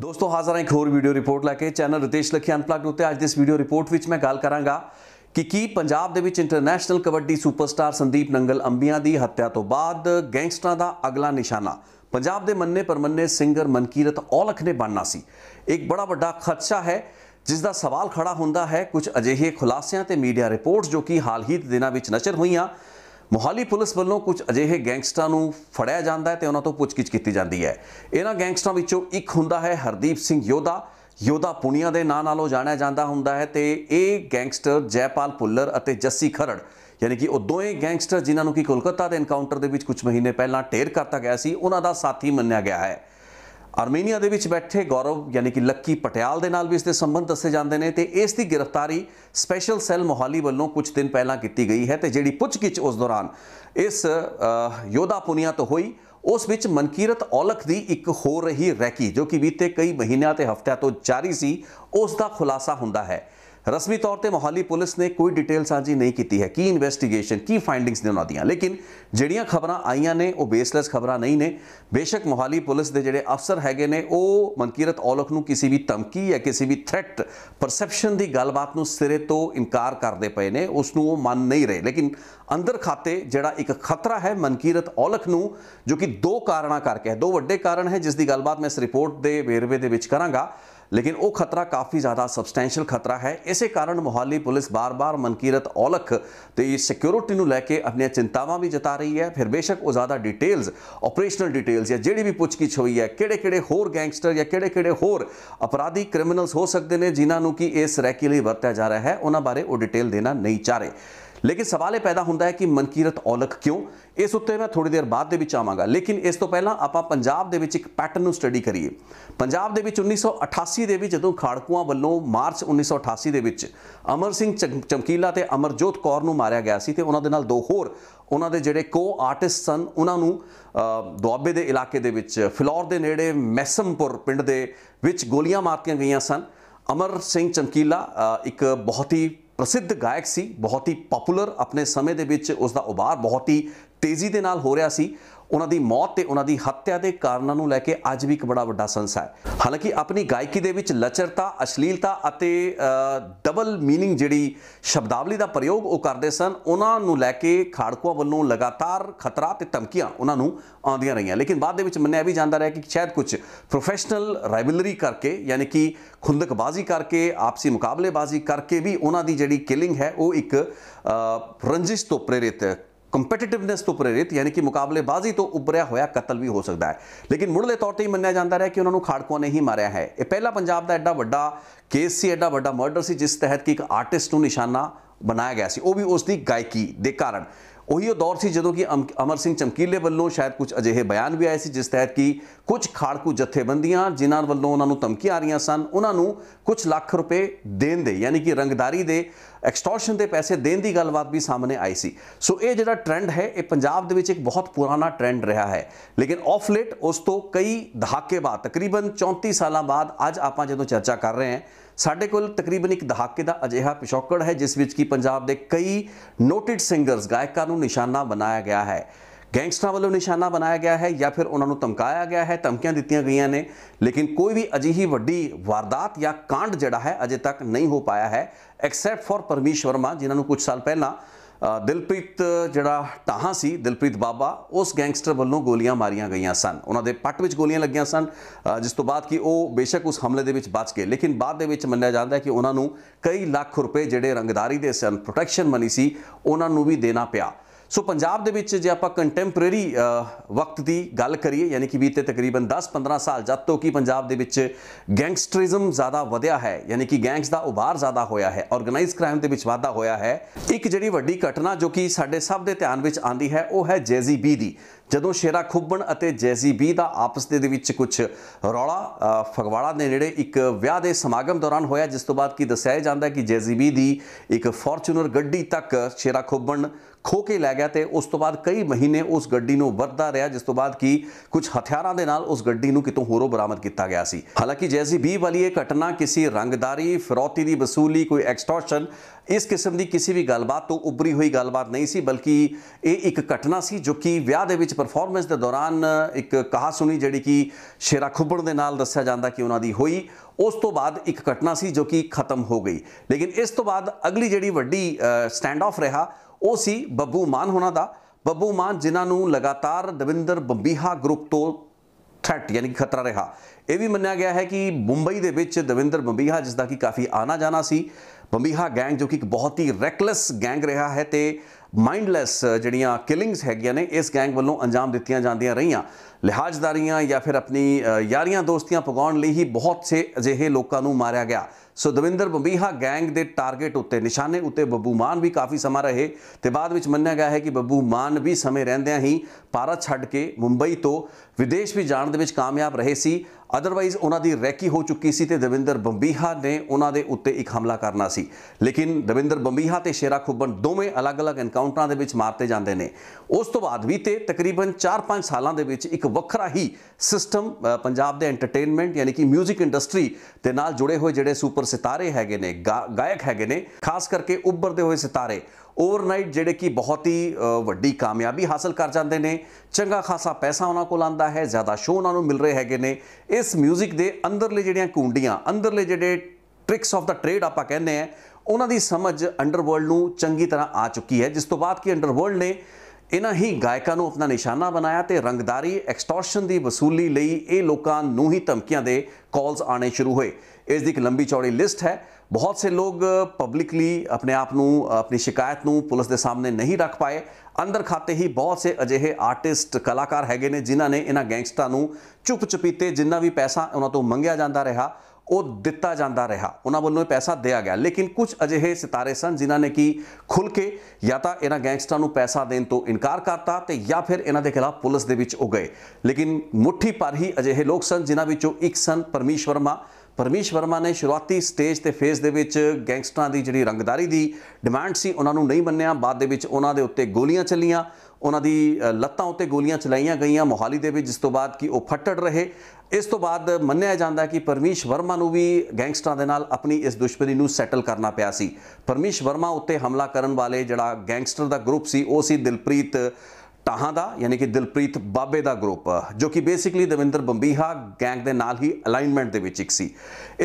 ਦੋਸਤੋ ਹਾਜ਼ਰ ਹਾਂ ਇੱਕ ਹੋਰ ਵੀਡੀਓ ਰਿਪੋਰਟ ਲੈ ਕੇ ਚੈਨਲ ਰਤੇਸ਼ ਲਖੀ ਅਨਪਲੱਗ ਉਤੇ ਅੱਜ ਇਸ ਵੀਡੀਓ ਰਿਪੋਰਟ ਵਿੱਚ ਮੈਂ ਗੱਲ ਕਰਾਂਗਾ ਕਿ ਕੀ ਪੰਜਾਬ ਦੇ ਵਿੱਚ ਇੰਟਰਨੈਸ਼ਨਲ ਕਬੱਡੀ ਸੁਪਰਸਟਾਰ ਸੰਦੀਪ ਨੰਗਲ ਅੰਬੀਆਂ ਦੀ ਹੱਤਿਆ ਤੋਂ ਬਾਅਦ ਗੈਂਗਸਟਰਾਂ ਦਾ ਅਗਲਾ ਨਿਸ਼ਾਨਾ ਪੰਜਾਬ ਦੇ ਮੰਨੇ ਪਰਮੰਨੇ ਸਿੰਗਰ ਮਨਕੀਰਤ ਔਲਖ ਨੇ ਬਣਨਾ ਸੀ ਇੱਕ ਬੜਾ ਵੱਡਾ ਖਦਸ਼ਾ ਹੈ ਜਿਸ ਦਾ ਸਵਾਲ ਖੜਾ ਹੁੰਦਾ ਹੈ ਕੁਝ ਅਜਿਹੇ ਖੁਲਾਸਿਆਂ ਤੇ ਮੀਡੀਆ ਰਿਪੋਰਟਸ ਜੋ ਕਿ ਹਾਲ ਹੀ ਦੇ ਦਿਨਾਂ ਵਿੱਚ ਨਸ਼ਰ ਹੋਈਆਂ ਮੋਹਾਲੀ ਪੁਲਿਸ ਵੱਲੋਂ ਕੁਝ ਅਜਿਹੇ ਗੈਂਗਸਟਰਾਂ ਨੂੰ ਫੜਿਆ ਜਾਂਦਾ ਹੈ ਤੇ ਉਹਨਾਂ ਤੋਂ ਪੁੱਛਗਿੱਛ ਕੀਤੀ ਜਾਂਦੀ ਹੈ ਇਹਨਾਂ ਗੈਂਗਸਟਰਾਂ ਵਿੱਚੋਂ ਇੱਕ ਹੁੰਦਾ ਹੈ ਹਰਦੀਪ ਸਿੰਘ ਯੋਧਾ ਯੋਧਾ ਪੁਨੀਆ ਦੇ ਨਾਂ ਨਾਲ ਉਹ ਜਾਣਿਆ ਜਾਂਦਾ ਹੁੰਦਾ ਹੈ ਤੇ ਇਹ ਗੈਂਗਸਟਰ ਜੈਪਾਲ ਪੁੱਲਰ ਅਤੇ ਜੱਸੀ ਖਰੜ ਯਾਨੀ ਕਿ ਉਹ ਦੋਵੇਂ ਗੈਂਗਸਟਰ ਜਿਨ੍ਹਾਂ ਨੂੰ ਕਿ ਕੋਲਕਾਤਾ ਦੇ ਐਨਕਾਊਂਟਰ ਦੇ ਵਿੱਚ ਕੁਝ ਮਹੀਨੇ ਪਹਿਲਾਂ ਟੇਰ ਕਰਤਾ ਗਿਆ ਸੀ ਉਹਨਾਂ ਦਾ ਸਾਥੀ ਮੰਨਿਆ ਗਿਆ ਹੈ ਆਰਮੇਨੀਆ ਦੇ ਵਿੱਚ ਬੈਠੇ ਗੌਰਵ ਯਾਨੀ ਕਿ ਲੱਕੀ ਪਟਿਆਲ ਦੇ ਨਾਲ ਵੀ ਇਸ ਦੇ ਸੰਬੰਧ ਦੱਸੇ ਜਾਂਦੇ ਨੇ ਤੇ ਇਸ ਦੀ ਗ੍ਰਿਫਤਾਰੀ ਸਪੈਸ਼ਲ ਸੈੱਲ ਮੋਹਾਲੀ ਵੱਲੋਂ ਕੁਝ ਦਿਨ ਪਹਿਲਾਂ ਕੀਤੀ ਗਈ ਹੈ ਤੇ ਜਿਹੜੀ ਪੁੱਛਗਿੱਛ ਉਸ ਦੌਰਾਨ ਇਸ ਯੋਧਾ ਪੁਨੀਆ ਤੋਂ ਹੋਈ ਉਸ ਵਿੱਚ ਮਨਕੀਰਤ ਔਲਖ ਦੀ ਇੱਕ ਹੋ ਰਹੀ ਰੈਕੀ ਜੋ ਕਿ ਬੀਤੇ ਕਈ ਮਹੀਨਿਆਂ ਤੇ ਹਫ਼ਤਿਆਂ ਤੋਂ ਜਾਰੀ ਸੀ ਉਸ ਦਾ ਖੁਲਾਸਾ ਹੁੰਦਾ ਹੈ ਰਸਮੀ ਤੌਰ ਤੇ ਮੋਹਾਲੀ ਪੁਲਿਸ ਨੇ ਕੋਈ ਡਿਟੇਲ ਸਾਂਝੀ ਨਹੀਂ ਕੀਤੀ ਹੈ ਕੀ ਇਨਵੈਸਟੀਗੇਸ਼ਨ ਕੀ ਫਾਈਂਡਿੰਗਸ ਨੇ ਉਹਨਾਂ ਦੀਆਂ ਲੇਕਿਨ ਜਿਹੜੀਆਂ ਖਬਰਾਂ ਆਈਆਂ ਨੇ ਉਹ ਬੇਸਲੈਸ ਖਬਰਾਂ ਨਹੀਂ ਨੇ ਬੇਸ਼ੱਕ ਮੋਹਾਲੀ ਪੁਲਿਸ ਦੇ ਜਿਹੜੇ ਅਫਸਰ ਹੈਗੇ ਨੇ ਉਹ ਮਨਕੀਰਤ ਔਲਖ ਨੂੰ ਕਿਸੇ ਵੀ ਧਮਕੀ ਜਾਂ ਕਿਸੇ ਵੀ ਥ੍ਰੈਟ ਪਰਸੈਪਸ਼ਨ ਦੀ ਗੱਲਬਾਤ ਨੂੰ ਸਿਰੇ ਤੋਂ ਇਨਕਾਰ ਕਰਦੇ ਪਏ ਨੇ ਉਸ ਨੂੰ ਉਹ ਮੰਨ ਨਹੀਂ ਰਹੇ ਲੇਕਿਨ ਅੰਦਰ ਖਾਤੇ ਜਿਹੜਾ ਇੱਕ ਖਤਰਾ ਹੈ ਮਨਕੀਰਤ ਔਲਖ ਨੂੰ ਜੋ ਕਿ ਦੋ ਕਾਰਨਾਂ ਕਰਕੇ ਹੈ ਦੋ ਵੱਡੇ ਕਾਰਨ ਹੈ ਜਿਸ ਦੀ ਗੱਲਬਾਤ ਮੈਂ ਇਸ ਰਿਪੋਰਟ ਦੇ ਵੇਰਵੇ ਦੇ ਵਿੱਚ ਕਰਾਂਗਾ ਲੇਕਿਨ ਉਹ ਖਤਰਾ ਕਾਫੀ ਜ਼ਿਆਦਾ ਸਬਸਟੈਂਸ਼ੀਅਲ ਖਤਰਾ ਹੈ ਇਸੇ ਕਾਰਨ ਮੁਹਾਲੀ ਪੁਲਿਸ ਬਾਰ-ਬਾਰ ਮਨਕੀਰਤ ਔਲਖ ਤੇ ਸਿਕਿਉਰਿਟੀ ਨੂੰ ਲੈ ਕੇ ਆਪਣੀਆਂ ਚਿੰਤਾਵਾਂ ਵੀ ਜਤਾ ਰਹੀ ਹੈ ਫਿਰ ਬੇਸ਼ੱਕ ਉਹ ਜ਼ਿਆਦਾ ਡਿਟੇਲਸ ਆਪਰੇਸ਼ਨਲ ਡਿਟੇਲਸ ਜਾਂ ਜਿਹੜੀ ਵੀ ਪੁੱਛਗਿੱਛ ਹੋਈ ਹੈ ਕਿਹੜੇ-ਕਿਹੜੇ ਹੋਰ ਗੈਂਗਸਟਰ ਜਾਂ ਕਿਹੜੇ-ਕਿਹੜੇ ਹੋਰ ਅਪਰਾਧੀ ਕ੍ਰਿਮੀਨਲਸ ਹੋ ਸਕਦੇ ਨੇ ਜਿਨ੍ਹਾਂ ਨੂੰ ਕਿ ਇਸ ਰੈਕੀ ਲਈ ਵਰਤਿਆ ਜਾ ਰਿਹਾ ਹੈ ਉਹਨਾਂ ਬਾਰੇ ਉਹ ਡਿਟੇਲ ਦੇਣਾ ਨਹੀਂ ਚਾਹ ਰਹੇ ਲੇਕਿਨ ਸਵਾਲ ਇਹ ਪੈਦਾ ਹੁੰਦਾ ਹੈ ਕਿ ਮਨਕੀਰਤ ਔਲਖ ਕਿਉਂ ਇਸ ਉੱਤੇ ਮੈਂ ਥੋੜੀ ਦੇਰ ਬਾਅਦ ਦੇ ਵਿੱਚ ਆਵਾਂਗਾ ਲੇਕਿਨ ਇਸ ਤੋਂ ਪਹਿਲਾਂ ਆਪਾਂ ਪੰਜਾਬ ਦੇ ਵਿੱਚ ਇੱਕ ਪੈਟਰਨ ਨੂੰ ਸਟੱਡੀ ਕਰੀਏ ਪੰਜਾਬ ਦੇ ਵਿੱਚ 1988 ਦੇ ਵਿੱਚ ਜਦੋਂ ਖਾੜਕੂਆਂ ਵੱਲੋਂ ਮਾਰਚ 1988 ਦੇ ਵਿੱਚ ਅਮਰ ਸਿੰਘ ਚਮਕੀਲਾ ਤੇ ਅਮਰਜੋਤ ਕੌਰ ਨੂੰ ਮਾਰਿਆ ਗਿਆ ਸੀ ਤੇ ਉਹਨਾਂ ਦੇ ਨਾਲ ਦੋ ਹੋਰ ਉਹਨਾਂ ਦੇ ਜਿਹੜੇ ਕੋ ਆਰਟਿਸਟ ਸਨ ਉਹਨਾਂ ਨੂੰ ਦੁਆਬੇ ਦੇ ਇਲਾਕੇ ਦੇ ਵਿੱਚ ਫਲੋਰ ਦੇ ਨੇੜੇ ਮੈਸਮਪੁਰ ਪਿੰਡ ਦੇ ਵਿੱਚ ਗੋਲੀਆਂ ਮਾਰਤੀਆਂ ਗਈਆਂ ਸਨ ਅਮਰ ਸਿੰਘ ਚਮਕੀਲਾ ਇੱਕ ਬਹੁਤ ਹੀ ਪ੍ਰਸਿੱਧ ਗਾਇਕ ਸੀ ਬਹੁਤ ਹੀ ਪਪੂਲਰ ਆਪਣੇ ਸਮੇਂ ਦੇ ਵਿੱਚ ਉਸ ਦਾ ਉਭਾਰ ਬਹੁਤ ਹੀ ਤੇਜ਼ੀ ਦੇ ਨਾਲ ਹੋ ਰਿਹਾ ਸੀ ਉਹਨਾਂ ਦੀ ਮੌਤ ਤੇ ਉਹਨਾਂ ਦੀ ਹੱਤਿਆ ਦੇ ਕਾਰਨਾਂ ਨੂੰ ਲੈ ਕੇ ਅੱਜ ਵੀ ਇੱਕ ਬੜਾ ਵੱਡਾ ਸੰਸਾ ਹੈ ਹਾਲਾਂਕਿ ਆਪਣੀ ਗਾਇਕੀ ਦੇ ਵਿੱਚ ਲਚਰਤਾ ਅਸ਼ਲੀਲਤਾ ਅਤੇ ਡਬਲ ਮੀਨਿੰਗ ਜਿਹੜੀ ਸ਼ਬਦਾਵਲੀ ਦਾ ਪ੍ਰਯੋਗ ਉਹ ਕਰਦੇ ਸਨ ਉਹਨਾਂ ਨੂੰ ਲੈ ਕੇ ਖਾੜਕੂਆਂ ਵੱਲੋਂ ਲਗਾਤਾਰ ਖਤਰਾ ਤੇ ਧਮਕੀਆਂ ਉਹਨਾਂ ਨੂੰ ਆਉਂਦੀਆਂ ਰਹੀਆਂ ਲੇਕਿਨ ਬਾਅਦ ਦੇ ਵਿੱਚ ਮੰਨਿਆ ਵੀ ਜਾਂਦਾ ਰਿਹਾ ਕਿ ਸ਼ਾਇਦ ਕੁਝ ਪ੍ਰੋਫੈਸ਼ਨਲ ਰਾਈਵਲਰੀ ਕਰਕੇ ਯਾਨੀ ਕਿ ਖੁੰਦਕਬਾਜ਼ੀ ਕਰਕੇ ਆਪਸੀ ਮੁਕਾਬਲੇਬਾਜ਼ੀ ਕਰਕੇ ਵੀ ਉਹਨਾਂ ਦੀ ਜਿਹੜੀ ਕਿਲਿੰਗ ਹੈ ਉਹ ਇੱਕ ਰੰਜਿਸ਼ ਤੋਂ ਪ੍ਰੇਰਿਤ ਕੰਪੀਟੀਟਿਵਨੈਸ ਤੋਂ ਪ੍ਰੇਰਿਤ ਯਾਨੀ ਕਿ ਮੁਕਾਬਲੇਬਾਜ਼ੀ ਤੋਂ ਉੱਭਰਿਆ ਹੋਇਆ ਕਤਲ ਵੀ ਹੋ ਸਕਦਾ ਹੈ ਲੇਕਿਨ ਮੁੱਢਲੇ ਤੌਰ ਤੇ ਹੀ ਮੰਨਿਆ ਜਾਂਦਾ ਰਿਹਾ ਕਿ ਉਹਨਾਂ ਨੂੰ ਖਾੜਕੋ ਨੇ ਹੀ ਮਾਰਿਆ ਹੈ ਇਹ ਪਹਿਲਾ ਪੰਜਾਬ ਦਾ ਐਡਾ ਵੱਡਾ ਕੇਸ ਸੀ ਐਡਾ ਵੱਡਾ ਮਰਡਰ ਸੀ ਜਿਸ ਤਹਿਤ ਕਿ ਇੱਕ ਆਰਟਿਸਟ ਨੂੰ ਨਿਸ਼ਾਨਾ ਬਣਾਇਆ ਗਿਆ ਸੀ ਉਹ ਵੀ ਉਸ ਦੀ ਗਾਇਕੀ ਦੇ ਕਾਰਨ ਉਹੀ ਉਹ ਦੌਰ ਸੀ ਜਦੋਂ ਕਿ ਅਮਰ ਸਿੰਘ ਚਮਕੀਲੇ ਵੱਲੋਂ ਸ਼ਾਇਦ ਕੁਝ ਅਜਿਹੇ ਬਿਆਨ ਵੀ ਆਏ ਸੀ ਜਿਸ ਤਹਿਤ ਕਿ ਕੁਝ ਖਾੜਕੂ ਜਥੇਬੰਦੀਆਂ ਜਿਨ੍ਹਾਂ ਵੱਲੋਂ ਉਹਨਾਂ ਨੂੰ ਧਮਕੀਆਂ ਆ ਰਹੀਆਂ ਸਨ ਉਹਨਾਂ ਨੂੰ ਕੁਝ ਲੱਖ ਰੁਪਏ ਦੇਣ ਦੇ ਯਾਨੀ ਕਿ ਰੰਗਦਾਰੀ ਦੇ ਐਕਸਟੋਰਸ਼ਨ ਦੇ ਪੈਸੇ ਦੇਣ ਦੀ ਗੱਲਬਾਤ ਵੀ ਸਾਹਮਣੇ ਆਈ ਸੀ ਸੋ ਇਹ ਜਿਹੜਾ ਟ੍ਰੈਂਡ ਹੈ ਇਹ ਪੰਜਾਬ ਦੇ ਵਿੱਚ ਇੱਕ ਬਹੁਤ ਪੁਰਾਣਾ ਟ੍ਰੈਂਡ ਰਿਹਾ ਹੈ ਲੇਕਿਨ ਆਫ ਲੇਟ ਉਸ ਤੋਂ ਕਈ ਦਹਾਕੇ ਬਾਅਦ ਤਕਰੀਬਨ 34 ਸਾਲਾਂ ਬਾਅਦ ਅੱਜ ਆਪਾਂ ਜਦੋਂ ਚਰਚਾ ਕਰ ਰਹੇ ਹਾਂ ਸਾਡੇ ਕੋਲ ਤਕਰੀਬਨ ਇੱਕ ਦਹਾਕੇ ਦਾ ਅਜਿਹਾ ਪਿਛੋਕੜ ਹੈ ਜਿਸ ਵਿੱਚ ਕੀ ਪੰਜਾਬ ਦੇ ਕਈ ਨੋਟਿਡ ਸਿੰਗਰਸ ਗਾਇਕਾਂ ਨੂੰ ਨਿਸ਼ਾਨਾ ਬਣਾਇਆ ਗਿਆ ਹੈ ਗੈਂਗਸਟਰਾਂ ਵੱਲੋਂ ਨਿਸ਼ਾਨਾ ਬਣਾਇਆ ਗਿਆ ਹੈ ਜਾਂ ਫਿਰ ਉਹਨਾਂ ਨੂੰ ਧਮਕਾਇਆ ਗਿਆ ਹੈ ਧਮਕੀਆਂ ਦਿੱਤੀਆਂ ਗਈਆਂ ਨੇ ਲੇਕਿਨ ਕੋਈ ਵੀ ਅਜਿਹੀ ਵੱਡੀ ਵਾਰਦਾਤ ਜਾਂ ਕਾਂਡ ਜਿਹੜਾ ਹੈ ਅਜੇ ਤੱਕ ਨਹੀਂ ਹੋ ਪਾਇਆ ਹੈ ਐਕਸੈਪਟ ਫॉर ਮਾ ਜਿਨ੍ਹਾਂ ਨੂੰ ਕੁਝ ਸਾਲ ਪਹਿਲਾਂ ਦਿਲਪ੍ਰੀਤ ਜਿਹੜਾ ਟਾਹਾਂ ਸੀ ਦਿਲਪ੍ਰੀਤ ਬਾਬਾ ਉਸ ਗੈਂਗਸਟਰ ਵੱਲੋਂ ਗੋਲੀਆਂ ਮਾਰੀਆਂ ਗਈਆਂ ਸਨ ਉਹਨਾਂ ਦੇ ਪੱਟ ਵਿੱਚ ਗੋਲੀਆਂ ਲੱਗੀਆਂ ਸਨ ਜਿਸ ਤੋਂ ਬਾਅਦ ਕਿ ਉਹ ਬੇਸ਼ੱਕ ਉਸ ਹਮਲੇ ਦੇ ਵਿੱਚ ਬਚ ਗਏ ਲੇਕਿਨ ਬਾਅਦ ਦੇ ਵਿੱਚ ਮੰਨਿਆ ਜਾਂਦਾ ਹੈ ਕਿ ਉਹਨਾਂ ਨੂੰ ਕਈ ਲੱਖ ਰੁਪਏ ਜਿਹੜੇ ਰੰਗਦਾਰੀ ਦੇ ਸਨ ਪ੍ਰੋਟੈਕਸ਼ਨ ਮਨੀ ਸੀ ਉਹਨਾਂ ਨੂੰ ਵੀ ਦੇਣਾ ਪਿਆ ਸੋ ਪੰਜਾਬ ਦੇ ਵਿੱਚ ਜੇ ਆਪਾਂ ਕੰਟੈਂਪਰੇਰੀ ਵਕਤ ਦੀ ਗੱਲ ਕਰੀਏ ਯਾਨੀ ਕਿ ਬੀਤੇ ਤਕਰੀਬਨ 10-15 ਸਾਲ ਜਦ ਤੋਂ ਕਿ ਪੰਜਾਬ ਦੇ ਵਿੱਚ ਗੈਂਗਸਟਰਿਜ਼ਮ ਜ਼ਿਆਦਾ ਵਧਿਆ ਹੈ ਯਾਨੀ ਕਿ ਗੈਂਗਸ ਦਾ ਉਭਾਰ ਜ਼ਿਆਦਾ ਹੋਇਆ ਹੈ ਆਰਗੇਨਾਈਜ਼ ਕ੍ਰਾਈਮ ਦੇ ਵਿੱਚ ਵਾਧਾ ਹੋਇਆ ਹੈ ਇੱਕ ਜਿਹੜੀ ਵੱਡੀ ਘਟਨਾ ਜੋ ਕਿ ਸਾਡੇ ਸਭ ਦੇ ਧਿਆਨ ਵਿੱਚ ਆਂਦੀ ਹੈ ਉਹ ਹੈ ਜੇਜ਼ੀਬੀ ਦੀ ਜਦੋਂ ਸ਼ੇਰਾ ਖੁੱਬਣ ਅਤੇ ਜੈਜ਼ੀ ਬੀ ਦਾ ਆਪਸ ਦੇ ਵਿੱਚ ਕੁਝ ਰੌਲਾ ਫਗਵਾੜਾ ਦੇ ਨੇੜੇ ਇੱਕ ਵਿਆਹ ਦੇ ਸਮਾਗਮ ਦੌਰਾਨ ਹੋਇਆ ਜਿਸ ਤੋਂ ਬਾਅਦ ਕੀ ਦੱਸਿਆ ਜਾਂਦਾ ਕਿ ਜੈਜ਼ੀ ਬੀ ਦੀ ਇੱਕ ਫੋਰਚੂਨਰ ਗੱਡੀ ਤੱਕ ਸ਼ੇਰਾ ਖੁੱਬਣ ਖੋ ਕੇ ਲੈ ਗਿਆ ਤੇ ਉਸ ਤੋਂ ਬਾਅਦ ਕਈ ਮਹੀਨੇ ਉਸ ਗੱਡੀ ਨੂੰ ਵਰਤਦਾ ਰਿਹਾ ਜਿਸ ਤੋਂ ਬਾਅਦ ਕੀ ਕੁਝ ਹਥਿਆਰਾਂ ਦੇ ਨਾਲ ਉਸ ਗੱਡੀ ਨੂੰ ਕਿਤੋਂ ਹੋਰੋਂ ਬਰਾਮਦ ਕੀਤਾ ਗਿਆ ਸੀ ਹਾਲਾਂਕਿ ਜੈਜ਼ੀ ਬੀ ਵਾਲੀ ਇਹ ਘਟਨਾ ਕਿਸੇ ਰੰਗਦਾਰੀ ਫਰੋਤੀ ਦੀ ਵਸੂਲੀ ਕੋਈ ਐਕਸਟੋਰਸ਼ਨ ਇਸ ਕਿਸਮ ਦੀ ਕਿਸੇ ਵੀ ਗੱਲਬਾਤ ਤੋਂ ਉੱਭਰੀ ਹੋਈ ਗੱਲਬਾਤ ਨਹੀਂ ਸੀ ਬਲਕਿ ਇਹ ਇੱਕ ਘਟਨਾ ਸੀ ਜੋ ਕਿ ਵਿਆਹ ਦੇ ਵਿੱਚ ਪਰਫਾਰਮੈਂਸ ਦੇ ਦੌਰਾਨ ਇੱਕ ਕਹਾ ਸੁਣੀ ਜਿਹੜੀ ਕਿ ਸ਼ੇਰਾ ਖੁੱਬਣ ਦੇ ਨਾਲ ਦੱਸਿਆ ਜਾਂਦਾ ਕਿ ਉਹਨਾਂ ਦੀ ਹੋਈ ਉਸ ਤੋਂ ਬਾਅਦ ਇੱਕ ਘਟਨਾ ਸੀ ਜੋ ਕਿ ਖਤਮ ਹੋ ਗਈ ਲੇਕਿਨ ਇਸ ਤੋਂ ਬਾਅਦ ਅਗਲੀ ਜਿਹੜੀ ਵੱਡੀ ਸਟੈਂਡ ਆਫ ਰਿਹਾ ਉਹ ਸੀ ਬੱਬੂ ਮਾਨ ਹੋਣਾ ਦਾ ਬੱਬੂ ਮਾਨ ਜਿਨ੍ਹਾਂ ਨੂੰ ਲਗਾਤਾਰ ਦਵਿੰਦਰ ਬੰਬੀਹਾ ਗਰੁੱਪ ਤੋਂ ਥ੍ਰੈਟ ਯਾਨੀ ਖਤਰਾ ਰਿਹਾ ਇਹ ਵੀ ਮੰਨਿਆ ਗਿਆ ਹੈ ਕਿ ਮੁੰਬਈ ਦੇ ਵਿੱਚ ਦਵਿੰਦਰ ਬੰਬੀਹਾ ਜਿਸ ਦਾ ਕਿ ਕਾਫੀ ਆਣਾ ਜਾਣਾ ਸੀ ਬੰਬੀਹਾ ਗੈਂਗ ਜੋ ਕਿ ਇੱਕ ਬਹੁਤ ਹੀ ਰੈਕਲੈਸ ਗੈਂਗ ਰਿਹਾ ਹੈ ਤੇ ਮਾਈਂਡਲੈਸ ਜਿਹੜੀਆਂ ਕਿਲਿੰਗਸ ਹੈਗੀਆਂ ਨੇ ਇਸ ਗੈਂਗ ਵੱਲੋਂ ਅੰਜਾਮ ਦਿੱਤੀਆਂ ਜਾਂਦੀਆਂ ਰਹੀਆਂ ਲਿਹਾਜ਼ਦਾਰੀਆਂ ਜਾਂ ਫਿਰ ਆਪਣੀ ਯਾਰੀਆਂ ਦੋਸਤੀਆਂ ਪਗਾਉਣ ਲਈ ਹੀ ਬਹੁਤ ਸੇ ਅਜਿਹੇ ਲੋਕਾਂ ਨੂੰ ਮਾਰਿਆ ਗਿਆ ਸੋ ਦਵਿੰਦਰ ਬੰਬੀਹਾ ਗੈਂਗ ਦੇ ਟਾਰਗੇਟ ਉੱਤੇ ਨਿਸ਼ਾਨੇ ਉੱਤੇ ਬੱਬੂ ਮਾਨ ਵੀ ਕਾਫੀ ਸਮਾਂ ਰਹੇ ਤੇ ਬਾਅਦ ਵਿੱਚ ਮੰਨਿਆ ਗਿਆ ਹੈ ਕਿ ਬੱਬੂ ਮਾਨ ਵੀ ਸਮੇਂ ਰਹਿੰਦਿਆਂ ਹੀ ਪਾਰਾ ਛੱਡ ਕੇ ਮੁੰਬਈ ਤੋਂ ਵਿਦੇਸ਼ ਵੀ ਜਾਣ ਦੇ ਵਿੱਚ ਕਾਮਯਾਬ ਰਹੇ ਸੀ ਅਦਰਵਾਈਜ਼ ਉਹਨਾਂ ਦੀ ਰੈਕੀ ਹੋ ਚੁੱਕੀ ਸੀ ਤੇ ਦਵਿੰਦਰ ਬੰਬੀਹਾ ਨੇ ਉਹਨਾਂ ਦੇ ਉੱਤੇ ਇੱਕ ਹਮਲਾ ਕਰਨਾ ਸੀ ਲੇਕਿਨ ਦਵਿੰਦਰ ਬੰਬੀਹਾ ਤੇ ਸ਼ੇਰਾ ਖੁੱਬਨ ਦੋਵੇਂ ਅਲੱਗ-ਅਲੱਗ ਐਨਕਾਊਂਟਰਾਂ ਦੇ ਵਿੱਚ ਮਾਰਤੇ ਜਾਂਦੇ ਨੇ ਉਸ ਤੋਂ ਬਾਅਦ ਵੀ ਤੇ ਤਕਰੀਬਨ 4-5 ਸਾਲਾਂ ਦੇ ਵਿੱਚ ਇੱਕ ਵੱਖਰਾ ਹੀ ਸਿਸਟਮ ਪੰਜਾਬ ਦੇ ਐਂਟਰਟੇਨਮੈਂਟ ਯਾਨੀ ਕਿ 뮤직 ਇੰਡਸਟਰੀ ਦੇ ਨਾਲ ਜੁੜੇ ਹੋਏ ਜਿਹੜੇ ਸੁਪਰ ਸਿਤਾਰੇ ਹੈਗੇ ਨੇ ਗਾਇਕ ਹੈਗੇ ਨੇ ਖਾਸ ਕਰਕੇ ਉੱਭਰਦੇ ਹੋਏ ਸਿਤਾਰੇ ਓਵਰਨਾਈਟ ਜਿਹੜੇ ਕਿ ਬਹੁਤ ਹੀ ਵੱਡੀ ਕਾਮਯਾਬੀ ਹਾਸਲ ਕਰ ਜਾਂਦੇ ਨੇ ਚੰਗਾ ਖਾਸਾ ਪੈਸਾ ਉਹਨਾਂ ਕੋਲ ਆਂਦਾ ਹੈ ਜ਼ਿਆਦਾ ਸ਼ੋਅ ਉਹਨਾਂ ਨੂੰ ਮਿਲ ਰਹੇ ਹੈਗੇ ਨੇ ਇਸ 뮤직 ਦੇ ਅੰਦਰਲੇ ਜਿਹੜੀਆਂ ਕੁੰਡੀਆਂ ਅੰਦਰਲੇ ਜਿਹੜੇ ਟ੍ਰਿਕਸ ਆਫ ਦਾ ਟ੍ਰੇਡ ਆਪਾਂ ਕਹਿੰਦੇ ਆ ਉਹਨਾਂ ਦੀ ਸਮਝ ਅੰਡਰਵਰਲਡ ਨੂੰ ਚੰਗੀ ਤਰ੍ਹਾਂ ਆ ਚੁੱਕੀ ਹੈ ਜਿਸ ਤੋਂ ਬਾਅਦ ਕਿ ਅੰਡਰਵਰਲਡ ਨੇ ਇਹਨਾਂ ਹੀ ਗਾਇਕਾਂ ਨੂੰ ਆਪਣਾ ਨਿਸ਼ਾਨਾ ਬਣਾਇਆ ਤੇ ਰੰਗਦਾਰੀ ਐਕਸਟੋਰਸ਼ਨ ਦੀ ਵਸੂਲੀ ਲਈ ਇਹ ਲੋਕਾਂ ਨੂੰ ਹੀ ਧਮਕੀਆਂ ਦੇ ਕਾਲਸ ਆਣੇ ਸ਼ੁਰੂ ਹੋਏ ਇਸ ਦੀ ਇੱਕ ਲੰਬੀ ਚੌੜੀ ਲਿਸਟ ਹੈ ਬਹੁਤ ਸੇ ਲੋਕ ਪਬਲਿਕਲੀ ਆਪਣੇ ਆਪ ਨੂੰ ਆਪਣੀ ਸ਼ਿਕਾਇਤ ਨੂੰ ਪੁਲਿਸ ਦੇ ਸਾਹਮਣੇ ਨਹੀਂ ਰੱਖ ਪਾਏ ਅੰਦਰ ਖਾਤੇ ਹੀ ਬਹੁਤ ਸੇ ਅਜਿਹੇ ਆਰਟਿਸਟ ਕਲਾਕਾਰ ਹੈਗੇ ਨੇ ਜਿਨ੍ਹਾਂ ਨੇ ਇਹਨਾਂ ਗੈਂਗਸਟਰਾਂ ਨੂੰ ਚੁੱਪ ਚਪੀਤੇ ਜਿੰਨਾ ਵੀ ਪੈਸਾ ਉਹਨਾਂ ਤੋਂ ਮੰਗਿਆ ਜਾਂਦਾ ਰਿਹਾ ਉਹ ਦਿੱਤਾ ਜਾਂਦਾ ਰਿਹਾ ਉਹਨਾਂ ਵੱਲੋਂ ਇਹ ਪੈਸਾ ਦਿਆ ਗਿਆ ਲੇਕਿਨ ਕੁਝ ਅਜਿਹੇ ਸਿਤਾਰੇ ਸਨ ਜਿਨ੍ਹਾਂ ਨੇ ਕੀ ਖੁੱਲ ਕੇ ਜਾਂ ਤਾਂ ਇਹਨਾਂ ਗੈਂਗਸਟਰਾਂ ਨੂੰ ਪੈਸਾ ਦੇਣ ਤੋਂ ਇਨਕਾਰ ਕਰਤਾ ਤੇ ਜਾਂ ਫਿਰ ਇਹਨਾਂ ਦੇ ਖਿਲਾਫ ਪੁਲਿਸ ਦੇ ਵਿੱਚ ਉਹ ਗਏ ਲੇਕਿਨ ਮੁੱਠੀ ਪਰ ਹੀ ਅਜਿਹੇ ਲੋਕ ਸਨ ਜਿਨ੍ਹਾਂ ਵਿੱਚੋਂ ਇੱਕ ਸਨ ਪਰਮੇਸ਼ ਵਰਮਾ ਪਰਮੇਸ਼ ਵਰਮਾ ਨੇ ਸ਼ੁਰੂਆਤੀ ਸਟੇਜ ਤੇ ਫੇਸ ਦੇ ਵਿੱਚ ਗੈਂਗਸਟਰਾਂ ਦੀ ਜਿਹੜੀ ਰੰਗਦਾਰੀ ਦੀ ਡਿਮਾਂਡ ਸੀ ਉਹਨਾਂ ਨੂੰ ਨਹੀਂ ਮੰਨਿਆ ਬਾਅਦ ਦੇ ਵਿੱਚ ਉਹਨਾਂ ਦੇ ਉੱਤੇ ਗੋਲੀਆਂ ਚੱਲੀਆਂ ਉਹਨਾਂ ਦੀ ਲੱਤਾਂ ਉੱਤੇ ਗੋਲੀਆਂ ਚਲਾਈਆਂ ਗਈਆਂ ਮੋਹਾਲੀ ਦੇ ਵਿੱਚ ਜਿਸ ਤੋਂ ਬਾਅਦ ਕਿ ਉਹ ਫੱਟੜ ਰਹੇ ਇਸ ਤੋਂ ਬਾਅਦ ਮੰਨਿਆ ਜਾਂਦਾ ਕਿ ਪਰਮੇਸ਼ ਵਰਮਾ ਨੂੰ ਵੀ ਗੈਂਗਸਟਰਾਂ ਦੇ ਨਾਲ ਆਪਣੀ ਇਸ ਦੁਸ਼ਮਣੀ ਨੂੰ ਸੈਟਲ ਕਰਨਾ ਪਿਆ ਸੀ ਪਰਮੇਸ਼ ਵਰਮਾ ਉੱਤੇ ਹਮਲਾ ਕਰਨ ਵਾਲੇ ਜਿਹੜਾ ਗੈਂਗਸਟਰ ਦਾ ਗਰੁੱਪ ਸੀ ਉਹ ਸੀ ਦਿਲਪ੍ਰੀਤ ਤਾਹਾਂ ਦਾ ਯਾਨੀ ਕਿ ਦਿਲਪ੍ਰੀਤ ਬਾਬੇ ਦਾ ਗਰੁੱਪ ਜੋ ਕਿ ਬੇਸਿਕਲੀ ਦਵਿੰਦਰ ਬੰਬੀਹਾ ਗੈਂਗ ਦੇ ਨਾਲ ਹੀ ਅਲਾਈਨਮੈਂਟ ਦੇ ਵਿੱਚ ਇੱਕ ਸੀ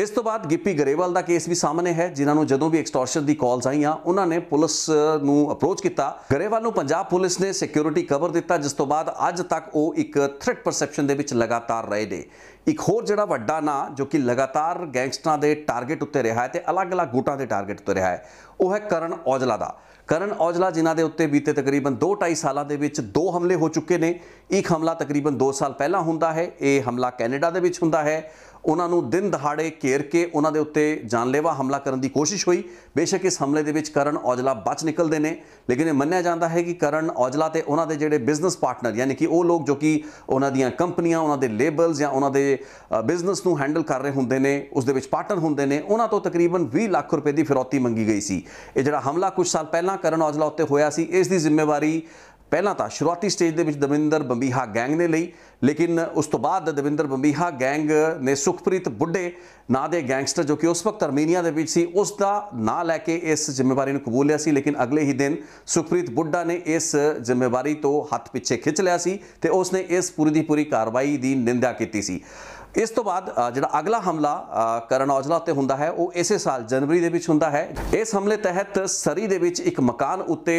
ਇਸ ਤੋਂ ਬਾਅਦ ਗਿੱਪੀ ਗਰੇਵਾਲ ਦਾ ਕੇਸ ਵੀ ਸਾਹਮਣੇ ਹੈ ਜਿਨ੍ਹਾਂ ਨੂੰ ਜਦੋਂ ਵੀ ਐਕਸਟੋਰਸ਼ਨ ਦੀ ਕਾਲਸ ਆਈਆਂ ਉਹਨਾਂ ਨੇ ਪੁਲਿਸ ਨੂੰ ਅਪਰੋਚ ਕੀਤਾ ਗਰੇਵਾਲ ਨੂੰ ਪੰਜਾਬ ਪੁਲਿਸ ਨੇ ਸਿਕਿਉਰਿਟੀ ਕਵਰ ਦਿੱਤਾ ਜਿਸ ਤੋਂ ਬਾਅਦ ਅੱਜ ਤੱਕ ਉਹ ਇੱਕ ਥ੍ਰੈਟ ਪਰਸੈਪਸ਼ਨ ਦੇ ਵਿੱਚ ਲਗਾਤਾਰ ਰਹੇ ਨੇ ਇੱਕ ਹੋਰ ਜਿਹੜਾ ਵੱਡਾ ਨਾਂ ਜੋ ਕਿ ਲਗਾਤਾਰ ਗੈਂਗਸਟਰਾਂ ਦੇ ਟਾਰਗੇਟ ਉੱਤੇ ਰਿਹਾ ਹੈ ਤੇ ਅਲੱਗ-ਅਲੱਗ ਗੁੱਟਾਂ ਦੇ ਟਾਰਗੇਟ ਉੱਤੇ ਰਿਹਾ ਹੈ ਉਹ ਹੈ ਕਰਨ ਔਜਲਾ ਦਾ ਕਰਨ ਔਜਲਾ ਜਿਨ੍ਹਾਂ ਦੇ ਉੱਤੇ ਬੀਤੇ ਤਕਰੀਬਨ 2.5 ਸਾਲਾਂ ਦੇ ਵਿੱਚ ਦੋ ਹਮਲੇ ਹੋ ਚੁੱਕੇ ਨੇ ਇੱਕ ਹਮਲਾ ਤਕਰੀਬਨ 2 ਸਾਲ ਪਹਿਲਾਂ ਹੁੰਦਾ ਹੈ ਇਹ ਹਮਲਾ ਕੈਨੇਡਾ ਦੇ ਵਿੱਚ ਹੁੰਦਾ ਹੈ ਉਹਨਾਂ ਨੂੰ ਦਿਨ ਦਿਹਾੜੇ ਘੇਰ ਕੇ ਉਹਨਾਂ ਦੇ ਉੱਤੇ ਜਾਨਲੇਵਾ ਹਮਲਾ ਕਰਨ ਦੀ ਕੋਸ਼ਿਸ਼ ਹੋਈ ਬੇਸ਼ੱਕ ਇਸ ਹਮਲੇ ਦੇ ਵਿੱਚ ਕਰਨ ਔਜਲਾ ਬਚ ਨਿਕਲਦੇ ਨੇ ਲੇਕਿਨ ਇਹ ਮੰਨਿਆ ਜਾਂਦਾ ਹੈ ਕਿ ਕਰਨ ਔਜਲਾ ਤੇ ਉਹਨਾਂ ਦੇ ਜਿਹੜੇ ਬਿਜ਼ਨਸ ਪਾਰਟਨਰ ਯਾਨੀ ਕਿ ਉਹ ਲੋਕ ਜੋ ਕਿ ਉਹਨਾਂ ਦੀਆਂ ਕੰਪਨੀਆਂ ਉਹਨਾਂ ਦੇ ਲੇਬਲਸ ਜਾਂ ਉਹਨਾਂ ਦੇ ਬਿਜ਼ਨਸ ਨੂੰ ਹੈਂਡਲ ਕਰ ਰਹੇ ਹੁੰਦੇ ਨੇ ਉਸ ਦੇ ਵਿੱਚ ਪਾਰਟਨਰ ਹੁੰਦੇ ਨੇ ਉਹਨਾਂ ਤੋਂ ਤਕਰੀਬਨ 20 ਲੱਖ ਰੁਪਏ ਦੀ ਫਿਰੌਤੀ ਮੰਗੀ ਗਈ ਸੀ ਇਹ ਜਿਹੜਾ ਹਮਲਾ ਕੁਝ ਸਾਲ ਪਹਿਲਾਂ ਕਰਨ ਔਜਲਾ ਉੱਤੇ ਹੋਇਆ ਸੀ ਇਸ ਦੀ ਜ਼ਿੰਮੇਵਾਰੀ ਪਹਿਲਾਂ ਤਾਂ ਸ਼ੁਰੂਆਤੀ ਸਟੇਜ ਦੇ ਵਿੱਚ ਦਵਿੰਦਰ ਬੰਬੀਹਾ ਗੈਂਗ ਨੇ ਲਈ ਲੇਕਿਨ ਉਸ ਤੋਂ ਬਾਅਦ ਦਵਿੰਦਰ ਬੰਬੀਹਾ ਗੈਂਗ ਨੇ ਸੁਖਪ੍ਰੀਤ ਬੁੱਢੇ ਨਾਂ ਦੇ ਗੈਂਗਸਟਰ ਜੋ ਕਿ ਉਸ ਵਕਤ ਅਰਮੇਨੀਆ ਦੇ ਵਿੱਚ ਸੀ ਉਸ ਦਾ ਨਾਂ ਲੈ ਕੇ ਇਸ ਜ਼ਿੰਮੇਵਾਰੀ ਨੂੰ ਕਬੂਲ ਲਿਆ ਸੀ ਲੇਕਿਨ ਅਗਲੇ ਹੀ ਦਿਨ ਸੁਖਪ੍ਰੀਤ ਬੁੱਢਾ ਨੇ ਇਸ ਜ਼ਿੰਮੇਵਾਰੀ ਤੋਂ ਹੱਥ ਪਿੱਛੇ ਖਿੱਚ ਲਿਆ ਸੀ ਤੇ ਉਸ ਨੇ ਇਸ ਪੂਰੀ ਦੀ ਪੂਰੀ ਕਾਰਵਾਈ ਦੀ ਨਿੰਦਾ ਕੀਤੀ ਸੀ ਇਸ ਤੋਂ ਬਾਅਦ ਜਿਹੜਾ ਅਗਲਾ ਹਮਲਾ ਕਰਨ ਔਜਲਾ ਤੇ ਹੁੰਦਾ ਹੈ ਉਹ ਇਸੇ ਸਾਲ ਜਨਵਰੀ ਦੇ ਵਿੱਚ ਹੁੰਦਾ ਹੈ ਇਸ ਹਮਲੇ ਤਹਿਤ ਸਰੀ ਦੇ ਵਿੱਚ ਇੱਕ ਮਕਾਨ ਉੱਤੇ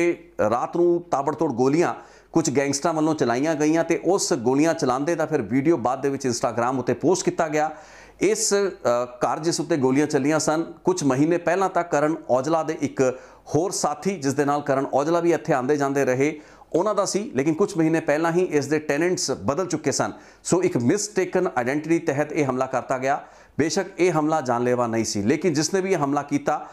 ਰਾਤ ਨੂੰ ਤਾਬੜਤੋੜ ਗੋਲੀਆਂ ਕੁਝ ਗੈਂਗਸਟਰਾਂ ਵੱਲੋਂ ਚਲਾਈਆਂ ਗਈਆਂ ਤੇ ਉਸ ਗੋਲੀਆਂ ਚਲਾਉਂਦੇ ਦਾ ਫਿਰ ਵੀਡੀਓ ਬਾਅਦ ਦੇ ਵਿੱਚ ਇੰਸਟਾਗ੍ਰam ਉੱਤੇ ਪੋਸਟ ਕੀਤਾ ਗਿਆ ਇਸ ਕਾਰ ਜਿਸ ਉੱਤੇ ਗੋਲੀਆਂ ਚੱਲੀਆਂ ਸਨ ਕੁਝ ਮਹੀਨੇ ਪਹਿਲਾਂ ਤੱਕ ਕਰਨ ਔਜਲਾ ਦੇ ਇੱਕ ਹੋਰ ਸਾਥੀ ਜਿਸ ਦੇ ਨਾਲ ਕਰਨ ਔਜਲਾ ਵੀ ਇੱਥੇ ਆਂਦੇ ਜਾਂਦੇ ਰਹੇ ਉਹਨਾਂ ਦਾ ਸੀ ਲੇਕਿਨ ਕੁਝ ਮਹੀਨੇ ਪਹਿਲਾਂ ਹੀ ਇਸ ਦੇ ਟੈਨੈਂਟਸ ਬਦਲ ਚੁੱਕੇ ਸਨ ਸੋ ਇੱਕ ਮਿਸਟੇਕਨ ਆਇਡੈਂਟੀਟੀ ਤਹਿਤ ਇਹ ਹਮਲਾ ਕਰਤਾ ਗਿਆ ਬੇਸ਼ੱਕ ਇਹ ਹਮਲਾ ਜਾਨਲੇਵਾ ਨਹੀਂ ਸੀ ਲੇਕਿਨ ਜਿਸ ਨੇ ਵੀ ਇਹ ਹਮਲਾ ਕੀਤਾ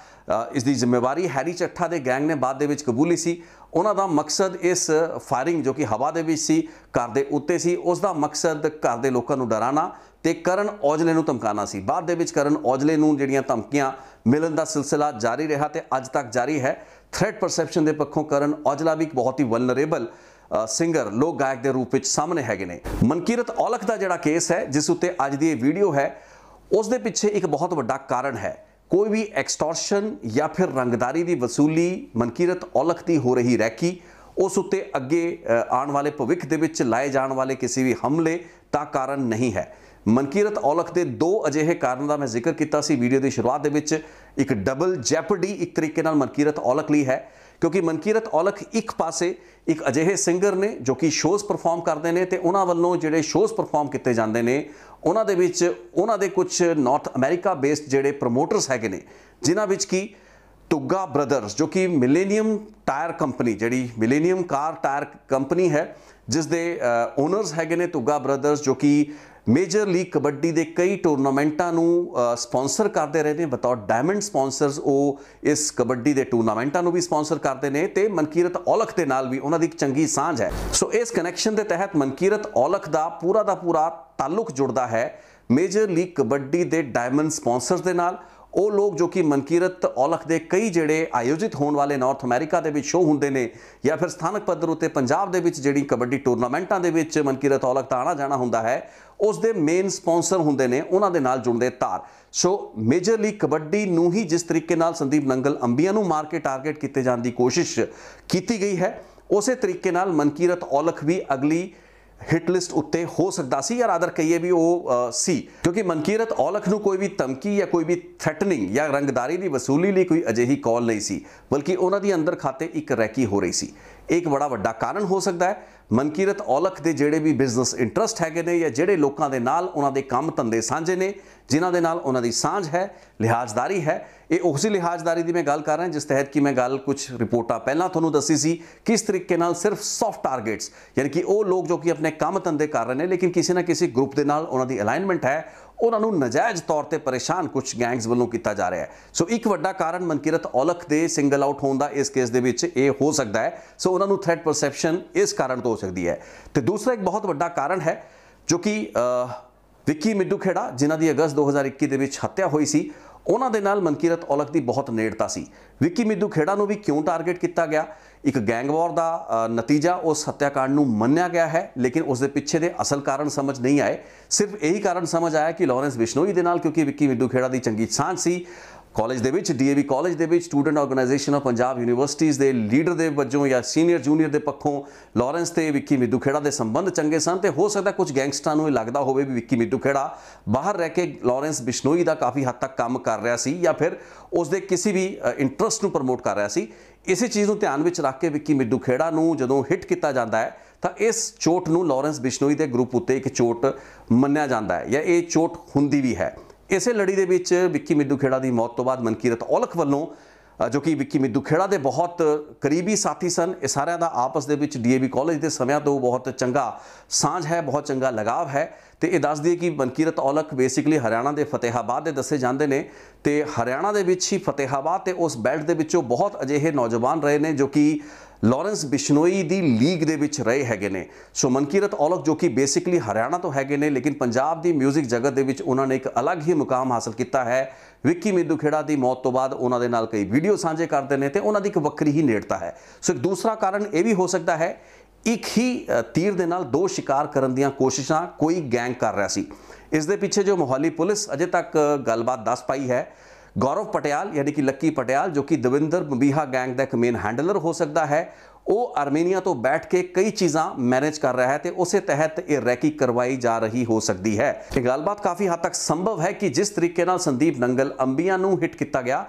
ਇਸ ਦੀ ਜ਼ਿੰਮੇਵਾਰੀ ਹੈਰੀ ਚੱਠਾ ਦੇ ਗੈਂਗ ਨੇ ਬਾਅਦ ਦੇ ਵਿੱਚ ਕਬੂਲੀ ਸੀ ਉਹਨਾਂ ਦਾ ਮਕਸਦ ਇਸ ਫਾਇਰਿੰਗ ਜੋ ਕਿ ਹਵਾ ਦੇ ਵਿੱਚ ਸੀ ਘਰ ਦੇ ਉੱਤੇ ਸੀ ਉਸ ਦਾ ਮਕਸਦ ਘਰ ਦੇ ਲੋਕਾਂ ਨੂੰ ਡਰਾਣਾ ਤੇ ਕਰਨ ਔਜਲੇ ਨੂੰ ਧਮਕਾਉਣਾ ਸੀ ਬਾਅਦ ਦੇ ਵਿੱਚ ਕਰਨ ਔਜਲੇ ਨੂੰ ਜਿਹੜੀਆਂ ਧਮਕੀਆਂ ਮਿਲਣ ਦਾ ਸਿਲਸਿਲਾ ਜਾਰੀ ਰਿਹਾ ਤੇ ਅੱਜ ਤੱਕ ਜਾਰੀ ਹੈ ਥ੍ਰੈਟ ਪਰਸੈਪਸ਼ਨ ਦੇ ਪੱਖੋਂ ਕਰਨ ਔਜਲਾ ਵੀ ਇੱਕ ਬਹੁਤ ਹੀ ਵਲਨਰੇਬਲ ਸਿੰਗਰ ਲੋਕ ਗਾਇਕ ਦੇ ਰੂਪ ਵਿੱਚ ਸਾਹਮਣੇ ਹੈਗੇ ਨੇ ਮਨਕੀਰਤ ਔਲਖ ਦਾ ਜਿਹੜਾ ਕੇਸ ਹੈ ਜਿਸ ਉੱਤੇ ਅੱਜ ਦੀ ਇਹ ਵੀਡੀਓ ਹੈ ਉਸ ਦੇ ਪਿੱਛੇ ਇੱਕ ਬਹੁਤ ਵੱਡਾ ਕਾਰਨ ਹੈ ਕੋਈ ਵੀ ਐਕਸਟੋਰਸ਼ਨ ਜਾਂ ਫਿਰ ਰੰਗਦਾਰੀ ਦੀ ਵਸੂਲੀ ਮਨਕੀਰਤ ਔਲਖ ਦੀ ਹੋ ਰਹੀ ਰੈਕੀ ਉਸ ਉੱਤੇ ਅੱਗੇ ਆਉਣ ਵਾਲੇ ਭਵਿੱਖ ਦੇ ਵਿੱਚ ਲਾਏ ਜਾਣ ਵਾਲੇ ਕਿਸੇ ਵੀ ਹਮਲੇ ਦਾ ਕਾਰਨ ਨਹੀਂ ਹੈ ਮਨਕੀਰਤ ਔਲਖ ਦੇ ਦੋ ਅਜਿਹੇ ਕਾਰਨ ਦਾ ਮੈਂ ਜ਼ਿਕਰ ਕੀਤਾ ਸੀ ਵੀਡੀਓ ਦੀ ਸ਼ੁਰੂਆਤ ਦੇ ਵਿੱਚ ਇੱਕ ਡਬਲ ਜੈਪਰਡੀ ਇੱਕ ਤਰੀਕੇ ਨਾਲ ਮਨਕੀਰਤ ਔਲਖ ਲਈ ਹੈ ਕਿਉਂਕਿ ਮਨਕੀਰਤ ਔਲਖ ਇੱਕ ਪਾਸੇ ਇੱਕ ਅਜਿਹੇ ਸਿੰਗਰ ਨੇ ਜੋ ਕਿ ਸ਼ੋਜ਼ ਪਰਫਾਰਮ ਕਰਦੇ ਨੇ ਤੇ ਉਹਨਾਂ ਵੱਲੋਂ ਜਿਹੜੇ ਸ਼ੋਜ਼ ਪਰਫਾਰਮ ਕੀਤੇ ਜਾਂਦੇ ਨੇ ਉਹਨਾਂ ਦੇ ਵਿੱਚ ਉਹਨਾਂ ਦੇ ਕੁਝ ਨਾਰਥ ਅਮਰੀਕਾ ਬੇਸਡ ਜਿਹੜੇ ਪ੍ਰੋਮੋਟਰਸ ਹੈਗੇ ਨੇ ਜਿਨ੍ਹਾਂ ਵਿੱਚ ਕੀ ਤੁੱਗਾ ਬ੍ਰਦਰਸ ਜੋ ਕਿ ਮਿਲੇਨੀਅਮ ਟਾਇਰ ਕੰਪਨੀ ਜਿਹੜੀ ਮਿਲੇਨੀਅਮ ਕਾਰ ਟਾਇਰ ਕੰਪਨੀ ਹੈ ਜਿਸ ਦੇ ਓਨਰਸ ਹੈਗੇ ਨੇ ਤੁੱਗਾ ਬ੍ਰਦਰਸ ਜੋ ਕਿ ਮੇਜਰ ਲੀਗ ਕਬੱਡੀ ਦੇ ਕਈ ਟੂਰਨਾਮੈਂਟਾਂ ਨੂੰ ਸਪான்ਸਰ ਕਰਦੇ ਰਹੇ ਨੇ ਬਤੌਰ ਡਾਇਮੰਡ ਸਪான்ਸਰਸ ਉਹ ਇਸ ਕਬੱਡੀ ਦੇ ਟੂਰਨਾਮੈਂਟਾਂ ਨੂੰ ਵੀ ਸਪான்ਸਰ ਕਰਦੇ ਨੇ ਤੇ ਮਨਕੀਰਤ ਔਲਖ ਦੇ ਨਾਲ ਵੀ ਉਹਨਾਂ ਦੀ ਇੱਕ ਚੰਗੀ ਸਾਂਝ ਹੈ ਸੋ ਇਸ ਕਨੈਕਸ਼ਨ ਦੇ ਤਹਿਤ ਮਨਕੀਰਤ ਔਲਖ ਦਾ ਪੂਰਾ ਦਾ ਪੂਰਾ ਤਾਲੁਕ ਜੁੜਦਾ ਹੈ ਮੇਜਰ ਲੀਗ ਕਬੱਡੀ ਦੇ ਡਾਇਮੰਡ ਸਪான்ਸਰਸ ਦੇ ਨਾਲ ਉਹ ਲੋਕ ਜੋ ਕਿ ਮਨਕੀਰਤ ਔਲਖ ਦੇ ਕਈ ਜਿਹੜੇ ਆਯੋਜਿਤ ਹੋਣ ਵਾਲੇ ਨਾਰਥ ਅਮਰੀਕਾ ਦੇ ਵਿੱਚ ਸ਼ੋਅ ਹੁੰਦੇ ਨੇ ਜਾਂ ਫਿਰ ਸਥਾਨਕ ਪੱਧਰ ਉੱਤੇ ਪੰਜਾਬ ਦੇ ਵਿੱਚ ਜਿਹੜੀ ਕਬੱਡੀ ਟੂਰਨਾਮੈਂਟਾਂ ਦੇ ਵਿੱਚ ਮਨਕੀਰਤ ਔਲਖ ਦਾ ਆਣਾ ਜਾਣਾ ਹੁੰਦਾ ਹੈ ਉਸ ਦੇ ਮੇਨ ਸਪான்ਸਰ ਹੁੰਦੇ ਨੇ ਉਹਨਾਂ ਦੇ ਨਾਲ ਜੁੜਦੇ ਤਾਰ ਸੋ ਮੇਜਰਲੀ ਕਬੱਡੀ ਨੂੰ ਹੀ ਜਿਸ ਤਰੀਕੇ ਨਾਲ ਸੰਦੀਪ ਨੰਗਲ ਅੰਬੀਆਂ ਨੂੰ ਮਾਰ ਕੇ ਟਾਰਗੇਟ ਕੀਤੇ ਜਾਣ ਦੀ ਕੋਸ਼ਿਸ਼ ਕੀਤੀ ਗਈ ਹੈ ਉਸੇ ਤਰੀਕੇ ਨਾਲ ਮਨਕੀਰਤ ਔਲਖ ਵੀ ਅਗਲੀ ਹਿਟ ਲਿਸਟ ਉੱਤੇ ਹੋ ਸਕਦਾ ਸੀ ਯਾਰ ਆਦਰ ਕਹੀਏ ਵੀ ਉਹ ਸੀ ਕਿਉਂਕਿ ਮਨਕੀਰਤ ਔਲਖ ਨੂੰ ਕੋਈ ਵੀ ਧਮਕੀ ਜਾਂ ਕੋਈ ਵੀ ਥ੍ਰੈਟਨਿੰਗ ਜਾਂ ਰੰਗਦਾਰੀ ਦੀ ਵਸੂਲੀ ਲਈ ਕੋਈ ਅਜਿਹੀ ਕਾਲ ਨਹੀਂ ਸੀ ਬਲਕਿ ਉਹਨਾਂ ਦੀ ਅੰਦਰ ਖਾਤੇ ਇੱਕ ਰੈਕੀ ਹੋ ਰਹੀ ਸੀ ਇੱਕ ਬੜਾ ਵੱਡਾ ਕਾਰਨ ਹੋ ਸਕਦਾ ਹੈ ਮਨਕੀਰਤ ਔਲਖ ਦੇ ਜਿਹੜੇ ਵੀ ਬਿਜ਼ਨਸ ਇੰਟਰਸਟ ਹੈਗੇ ਨੇ ਜਾਂ ਜਿਹੜੇ ਲੋਕਾਂ ਦੇ ਨਾਲ ਉਹਨਾਂ ਦੇ ਕੰਮ ਧੰਦੇ ਸਾਂਝੇ ਨੇ ਜਿਨ੍ਹਾਂ ਦੇ ਨਾਲ ਉਹਨਾਂ ਦੀ ਸਾਂਝ ਹੈ ਲਿਹਾਜ਼ਦਾਰੀ ਹੈ ਇਹ ਉਸੇ ਲਿਹਾਜ਼ਦਾਰੀ ਦੀ ਮੈਂ ਗੱਲ ਕਰ ਰਿਹਾ ਜਿਸ ਤਹਿਤ ਕਿ ਮੈਂ ਗੱਲ ਕੁਝ ਰਿਪੋਰਟਾਂ ਪਹਿਲਾਂ ਤੁਹਾਨੂੰ ਦੱਸੀ ਸੀ ਕਿਸ ਤਰੀਕੇ ਨਾਲ ਸਿਰਫ ਸੌਫਟ ਟਾਰਗੇਟਸ ਯਾਨੀ ਕਿ ਉਹ ਲੋਕ ਜੋ ਕਿ ਆਪਣੇ ਕੰਮ ਧੰਦੇ ਕਰ ਰਹੇ ਨੇ ਲੇਕਿਨ ਕਿਸੇ ਨਾ ਕਿਸੇ ਗਰੁੱਪ ਦੇ ਨਾਲ ਉਹਨਾਂ ਦੀ ਅਲਾਈਨਮੈਂਟ ਹੈ ਉਹਨਾਂ ਨੂੰ ਨਜਾਇਜ਼ ਤੌਰ ਤੇ ਪਰੇਸ਼ਾਨ ਕੁਝ ਗੈਂਗਸ ਵੱਲੋਂ ਕੀਤਾ ਜਾ ਰਿਹਾ ਹੈ ਸੋ ਇੱਕ ਵੱਡਾ ਕਾਰਨ ਮਨਕਿਰਤ ਔਲਖ ਦੇ ਸਿੰਗਲ ਆਊਟ ਹੋਣ ਦਾ ਇਸ ਕੇਸ ਦੇ ਵਿੱਚ ਇਹ ਹੋ ਸਕਦਾ ਹੈ ਸੋ ਉਹਨਾਂ ਨੂੰ ਥ੍ਰੈਟ ਪਰਸੈਪਸ਼ਨ ਇਸ ਕਾਰਨ ਤੋਂ ਹੋ ਸਕਦੀ ਹੈ ਤੇ ਦੂਸਰਾ ਇੱਕ ਬਹੁਤ ਵੱਡਾ ਕਾਰਨ ਹੈ ਜੋ ਕਿ ਵਿੱਕੀ ਮਿੱਡੂ ਖੇੜਾ ਜਿਨ੍ਹਾਂ ਦੀ ਅਗਸਤ 2021 ਦੇ ਵਿੱਚ ਹੱਤਿਆ ਹੋਈ ਸੀ ਉਹਨਾਂ ਦੇ ਨਾਲ ਮਨਕੀਰਤ ਔਲਖ ਦੀ ਬਹੁਤ ਨੇੜਤਾ ਸੀ ਵਿੱਕੀ ਮਿੱਧੂ ਖੇੜਾ ਨੂੰ ਵੀ ਕਿਉਂ ਟਾਰਗੇਟ ਕੀਤਾ ਗਿਆ ਇੱਕ ਗੈਂਗਵਾਰ ਦਾ ਨਤੀਜਾ ਉਸ ਹੱਤਿਆਕਾਂਡ ਨੂੰ ਮੰਨਿਆ ਗਿਆ ਹੈ ਲੇਕਿਨ ਉਸ ਦੇ ਪਿੱਛੇ ਦੇ ਅਸਲ ਕਾਰਨ ਸਮਝ ਨਹੀਂ ਆਏ ਸਿਰਫ ਇਹੀ ਕਾਰਨ ਸਮਝ ਆਇਆ ਕਿ ਲਾਰੈਂਸ ਬਿਸ਼ਨੋਈ ਦੇ ਨਾਲ ਕਿਉਂਕਿ ਵਿੱਕੀ ਮਿੱਧੂ ਖੇੜਾ ਦੀ ਚੰਗੀ ਸਾਂਝ ਸੀ ਕਾਲਜ ਦੇ ਵਿੱਚ ਡੀਏਵੀ ਕਾਲਜ ਦੇ ਵਿੱਚ student organisation of Punjab universities ਦੇ ਲੀਡਰ ਦੇ ਵੱਜੋਂ ਜਾਂ ਸੀਨੀਅਰ ਜੂਨੀਅਰ ਦੇ ਪੱਖੋਂ ਲਾਰੈਂਸ ਤੇ ਵਿੱਕੀ ਖੇੜਾ ਦੇ ਸੰਬੰਧ ਚੰਗੇ ਸਨ ਤੇ ਹੋ ਸਕਦਾ ਕੁਝ ਗੈਂਗਸਟਰਾਂ ਨੂੰ ਇਹ ਲੱਗਦਾ ਹੋਵੇ ਵੀ ਵਿੱਕੀ ਖੇੜਾ ਬਾਹਰ ਰਹਿ ਕੇ ਲਾਰੈਂਸ ਬਿਸ਼ਨੋਈ ਦਾ ਕਾਫੀ ਹੱਦ ਤੱਕ ਕੰਮ ਕਰ ਰਿਹਾ ਸੀ ਜਾਂ ਫਿਰ ਉਸ ਦੇ ਕਿਸੇ ਵੀ ਇੰਟਰਸਟ ਨੂੰ ਪ੍ਰਮੋਟ ਕਰ ਰਿਹਾ ਸੀ ਇਸੇ ਚੀਜ਼ ਨੂੰ ਧਿਆਨ ਵਿੱਚ ਰੱਖ ਕੇ ਵਿੱਕੀ ਖੇੜਾ ਨੂੰ ਜਦੋਂ ਹਿੱਟ ਕੀਤਾ ਜਾਂਦਾ ਹੈ ਤਾਂ ਇਸ ਚੋਟ ਨੂੰ ਲਾਰੈਂਸ ਬਿਸ਼ਨੋਈ ਦੇ ਗਰੁੱਪ ਉੱਤੇ ਇੱਕ ਚੋਟ ਮੰਨਿਆ ਜਾਂਦਾ ਹੈ ਜਾਂ ਇਹ ਚੋਟ ਹੁੰਦੀ ਵੀ ਹੈ ਇਸੇ ਲੜੀ ਦੇ ਵਿੱਚ ਵਿੱਕੀ ਮਿੱਦੂ ਖੇੜਾ ਦੀ ਮੌਤ ਤੋਂ ਬਾਅਦ ਮਨਕੀਰਤ ਔਲਖ ਵੱਲੋਂ ਜੋ ਕਿ ਵਿੱਕੀ ਮਿੱਦੂ ਖੇੜਾ ਦੇ ਬਹੁਤ ਕਰੀਬੀ ਸਾਥੀ ਸਨ ਇਹ ਸਾਰਿਆਂ ਦਾ ਆਪਸ ਦੇ ਵਿੱਚ ਡੀਏਵੀ ਕਾਲਜ ਦੇ ਸਮਿਆਂ ਤੋਂ ਬਹੁਤ ਚੰਗਾ ਸਾਂਝ ਹੈ ਬਹੁਤ ਚੰਗਾ ਲਗਾਵ ਹੈ ਤੇ ਇਹ ਦੱਸ ਦਈਏ ਕਿ ਮਨਕੀਰਤ ਔਲਖ ਬੇਸਿਕਲੀ ਹਰਿਆਣਾ ਦੇ ਫਤਿਹਾਬਾਦ ਦੇ ਦੱਸੇ ਜਾਂਦੇ ਨੇ ਤੇ ਹਰਿਆਣਾ ਦੇ ਵਿੱਚ ਹੀ ਫਤਿਹਾਬਾਦ ਤੇ ਉਸ ਬੈਲਟ ਦੇ ਵਿੱਚੋਂ ਬਹੁਤ ਅਜਿਹੇ ਨੌਜਵਾਨ ਰਹੇ ਨੇ ਜੋ ਕਿ ਲਾਰੈਂਸ ਬਿਸ਼ਨੋਈ ਦੀ ਲੀਗ ਦੇ ਵਿੱਚ ਰਹੇ ਹੈਗੇ ਨੇ ਸੋ ਮਨਕੀਰਤ ਔਲਖ ਜੋ ਕਿ ਬੇਸਿਕਲੀ ਹਰਿਆਣਾ ਤੋਂ ਹੈਗੇ ਨੇ ਲੇਕਿਨ ਪੰਜਾਬ ਦੀ 뮤직 ਜਗਤ ਦੇ ਵਿੱਚ ਉਹਨਾਂ ਨੇ ਇੱਕ ਅਲੱਗ ਹੀ ਮੁਕਾਮ ਹਾਸਲ ਕੀਤਾ ਹੈ ਵਿੱਕੀ ਮਿੱਦੂ ਖੇੜਾ ਦੀ ਮੌਤ ਤੋਂ ਬਾਅਦ ਉਹਨਾਂ ਦੇ ਨਾਲ ਕਈ ਵੀਡੀਓ ਸਾਂਝੇ ਕਰਦੇ ਨੇ ਤੇ ਉਹਨਾਂ ਦੀ ਇੱਕ ਵੱਖਰੀ ਹੀ ਨੇੜਤਾ ਹੈ ਸੋ ਇੱਕ ਦੂਸਰਾ ਕਾਰਨ ਇਹ ਵੀ ਹੋ ਸਕਦਾ ਹੈ ਇੱਕ ਹੀ ਤੀਰ ਦੇ ਨਾਲ ਦੋ ਸ਼ਿਕਾਰ ਕਰਨ ਦੀਆਂ ਕੋਸ਼ਿਸ਼ਾਂ ਕੋਈ ਗੈਂਗ ਕਰ ਰਿਹਾ ਸੀ ਇਸ ਦੇ ਪਿੱਛੇ ਜੋ ਮੋਹਾਲੀ ਪੁਲਿਸ ਅਜੇ ਤੱਕ ਗੱਲਬਾਤ ਦੱਸ ਪਾਈ ਹੈ ਗੌਰਵ ਪਟਿਆਲ ਯਾਨੀ ਕਿ ਲੱਕੀ ਪਟਿਆਲ ਜੋ ਕਿ ਦਵਿੰਦਰ ਮਬੀਹਾ ਗੈਂਗ ਦਾ ਇੱਕ ਮੇਨ ਹੈਂਡਲਰ ਹੋ ਸਕਦਾ ਹੈ ਉਹ ਆਰਮੇਨੀਆ ਤੋਂ ਬੈਠ ਕੇ ਕਈ ਚੀਜ਼ਾਂ ਮੈਨੇਜ ਕਰ ਰਿਹਾ ਹੈ ਤੇ ਉਸੇ ਤਹਿਤ ਇਹ ਰੈਕੀ ਕਰਵਾਈ ਜਾ ਰਹੀ ਹੋ ਸਕਦੀ ਹੈ ਇਹ ਗੱਲਬਾਤ ਕਾਫੀ ਹੱਦ ਤੱਕ ਸੰਭਵ ਹੈ ਕਿ ਜਿਸ ਤਰੀਕੇ ਨਾਲ ਸੰਦੀਪ ਨੰਗਲ ਅੰਬੀਆਂ ਨੂੰ ਹਿੱਟ ਕੀਤਾ ਗਿਆ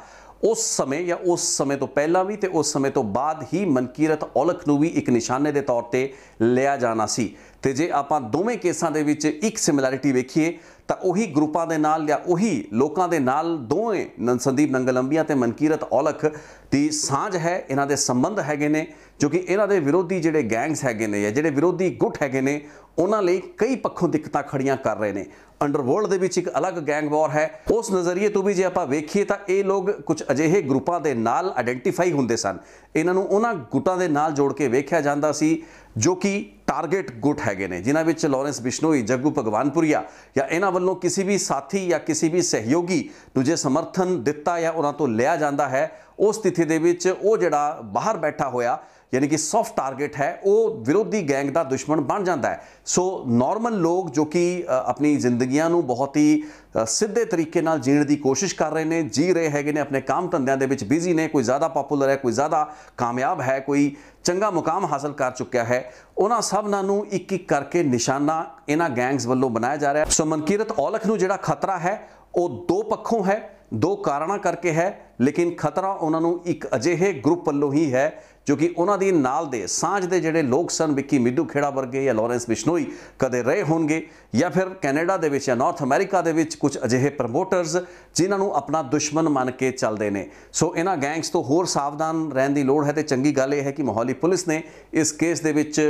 ਉਸ ਸਮੇਂ ਜਾਂ ਉਸ ਸਮੇਂ ਤੋਂ ਪਹਿਲਾਂ ਵੀ ਤੇ ਉਸ ਸਮੇਂ ਤੋਂ ਬਾਅਦ ਹੀ ਮਨਕੀਰਤ ਔਲਖ ਨੂੰ ਵੀ ਇੱਕ ਨਿਸ਼ਾਨੇ ਦੇ ਤੌਰ ਤੇ ਲਿਆ ਜਾਣਾ ਸੀ ਤੇ ਜੇ ਆਪਾਂ ਦੋਵੇਂ ਕੇਸਾਂ ਦੇ ਵਿੱਚ ਇੱਕ ਸਿਮਿਲੈਰਿਟੀ ਵੇਖੀਏ ਤਾਂ ਉਹੀ ਗਰੁੱਪਾਂ ਦੇ ਨਾਲ ਜਾਂ ਉਹੀ ਲੋਕਾਂ ਦੇ ਨਾਲ ਦੋਵੇਂ ਨਨਸੰਦੀਪ ਨੰਗਲੰਬੀਆਂ ਤੇ ਮਨਕੀਰਤ ਔਲਖ ਦੀ ਸਾਂਝ ਹੈ ਇਹਨਾਂ ਦੇ ਸੰਬੰਧ ਹੈਗੇ ਨੇ ਕਿਉਂਕਿ ਇਹਨਾਂ ਦੇ ਵਿਰੋਧੀ ਜਿਹੜੇ ਗੈਂਗਸ ਹੈਗੇ ਨੇ ਜਾਂ ਜਿਹੜੇ ਵਿਰੋਧੀ ਗੁੱਟ ਹੈਗੇ ਨੇ ਉਹਨਾਂ ਲਈ ਕਈ ਪੱਖੋਂ ਦਿੱਕਤਾਂ ਖੜੀਆਂ ਕਰ ਰਹੇ ਨੇ ਅੰਡਰਵਰਲਡ ਦੇ ਵਿੱਚ ਇੱਕ ਅਲੱਗ ਗੈਂਗ ਵਾਰ ਹੈ ਉਸ ਨਜ਼ਰੀਏ ਤੋਂ ਵੀ ਜੇ ਆਪਾਂ ਵੇਖੀਏ ਤਾਂ ਇਹ ਲੋਕ ਕੁਝ ਅਜਿਹੇ ਗਰੁੱਪਾਂ ਦੇ ਨਾਲ ਆਇਡੈਂਟੀਫਾਈ ਹੁੰਦੇ ਸਨ ਇਹਨਾਂ ਨੂੰ ਉਹਨਾਂ ਗੁੱਟਾਂ ਦੇ ਨਾਲ ਜੋੜ ਕੇ ਵੇਖਿਆ ਜਾਂਦਾ ਸੀ ਜੋ ਕਿ ਟਾਰਗੇਟ ਗੁੱਟ ਹੈਗੇ ਨੇ ਜਿਨ੍ਹਾਂ ਵਿੱਚ ਲਾਰੈਂਸ ਬਿਸ਼ਨੋਈ ਜੱਗੂ ਭਗਵਾਨਪੁਰੀਆ ਜਾਂ ਇਹਨਾਂ ਵੱਲੋਂ ਕਿਸੇ ਵੀ ਸਾਥੀ ਜਾਂ ਕਿਸੇ ਵੀ ਸਹਿਯੋਗੀ ਨੂੰ ਜੇ ਸਮਰਥਨ ਦਿੱਤਾ ਜਾਂ ਉਹਨਾਂ ਤੋਂ ਲਿਆ ਜਾਂਦਾ ਹੈ ਉਸ ਸਥਿਤੀ ਦੇ ਵਿੱਚ ਉਹ ਜਿਹੜਾ ਬਾਹਰ ਬੈਠਾ ਹੋਇਆ ਯਾਨੀ ਕਿ ਸੌਫਟ ਟਾਰਗੇਟ ਹੈ ਉਹ ਵਿਰੋਧੀ ਗੈਂਗ ਦਾ ਦੁਸ਼ਮਣ ਬਣ ਜਾਂਦਾ ਹੈ ਸੋ ਨਾਰਮਲ ਲੋਕ ਜੋ ਕਿ ਆਪਣੀ ਜ਼ਿੰਦਗੀਆਂ ਨੂੰ ਬਹੁਤ ਹੀ ਸਿੱਧੇ ਤਰੀਕੇ ਨਾਲ ਜੀਣ ਦੀ ਕੋਸ਼ਿਸ਼ ਕਰ ਰਹੇ ਨੇ ਜੀ ਰਹੇ ਹੈਗੇ ਨੇ ਆਪਣੇ ਕੰਮ ਧੰਦਿਆਂ ਦੇ ਵਿੱਚ ਬਿਜ਼ੀ ਨੇ ਕੋਈ ਜ਼ਿਆਦਾ ਪਪੂਲਰ ਹੈ ਕੋਈ ਜ਼ਿਆਦਾ ਕਾਮਯਾਬ ਹੈ ਕੋਈ ਚੰਗਾ ਮੁਕਾਮ ਹਾਸਲ ਕਰ ਚੁੱਕਿਆ ਹੈ ਉਹਨਾਂ ਸਭਨਾਂ ਨੂੰ ਇੱਕ ਇੱਕ ਕਰਕੇ ਨਿਸ਼ਾਨਾ ਇਹਨਾਂ ਗੈਂਗਸ ਵੱਲੋਂ ਬਣਾਇਆ ਜਾ ਰਿਹਾ ਹੈ ਸੋ ਮਨਕੀਰਤ ਔਲਖ ਨੂੰ ਜਿਹੜਾ ਖਤਰਾ ਹੈ ਉਹ ਦੋ ਪੱਖੋਂ ਹੈ ਦੋ ਕਾਰਨਾਂ ਕਰਕੇ ਹੈ ਲੇਕਿਨ ਖਤਰਾ ਉਹਨਾਂ ਨੂੰ ਇੱਕ ਅਜਿਹੇ ਗਰੁੱਪ ਵੱਲੋਂ ਹੀ ਹੈ ਜੋ ਕਿ ਉਹਨਾਂ ਦੀ ਨਾਲ ਦੇ ਸਾਂਝ ਦੇ ਜਿਹੜੇ ਲੋਕ ਸਨ ਵਿੱਕੀ ਮਿੱਡੂ ਖੇੜਾ ਵਰਗੇ ਜਾਂ ਲਾਰੈਂਸ ਬਿਸ਼ਨੋਈ ਕਦੇ ਰਹੇ ਹੋਣਗੇ ਜਾਂ ਫਿਰ ਕੈਨੇਡਾ ਦੇ ਵਿੱਚ ਜਾਂ ਨਾਰਥ ਅਮਰੀਕਾ ਦੇ ਵਿੱਚ ਕੁਝ ਅਜਿਹੇ ਪ੍ਰਮੋਟਰਸ ਜਿਨ੍ਹਾਂ ਨੂੰ ਆਪਣਾ ਦੁਸ਼ਮਣ ਮੰਨ ਕੇ ਚੱਲਦੇ ਨੇ ਸੋ ਇਹਨਾਂ ਗੈਂਗਸ ਤੋਂ ਹੋਰ ਸਾਵਧਾਨ ਰਹਿਣ ਦੀ ਲੋੜ ਹੈ ਤੇ ਚੰਗੀ ਗੱਲ ਇਹ ਹੈ ਕਿ ਮੋਹਾਲੀ ਪੁਲਿਸ ਨੇ ਇਸ ਕੇਸ ਦੇ ਵਿੱਚ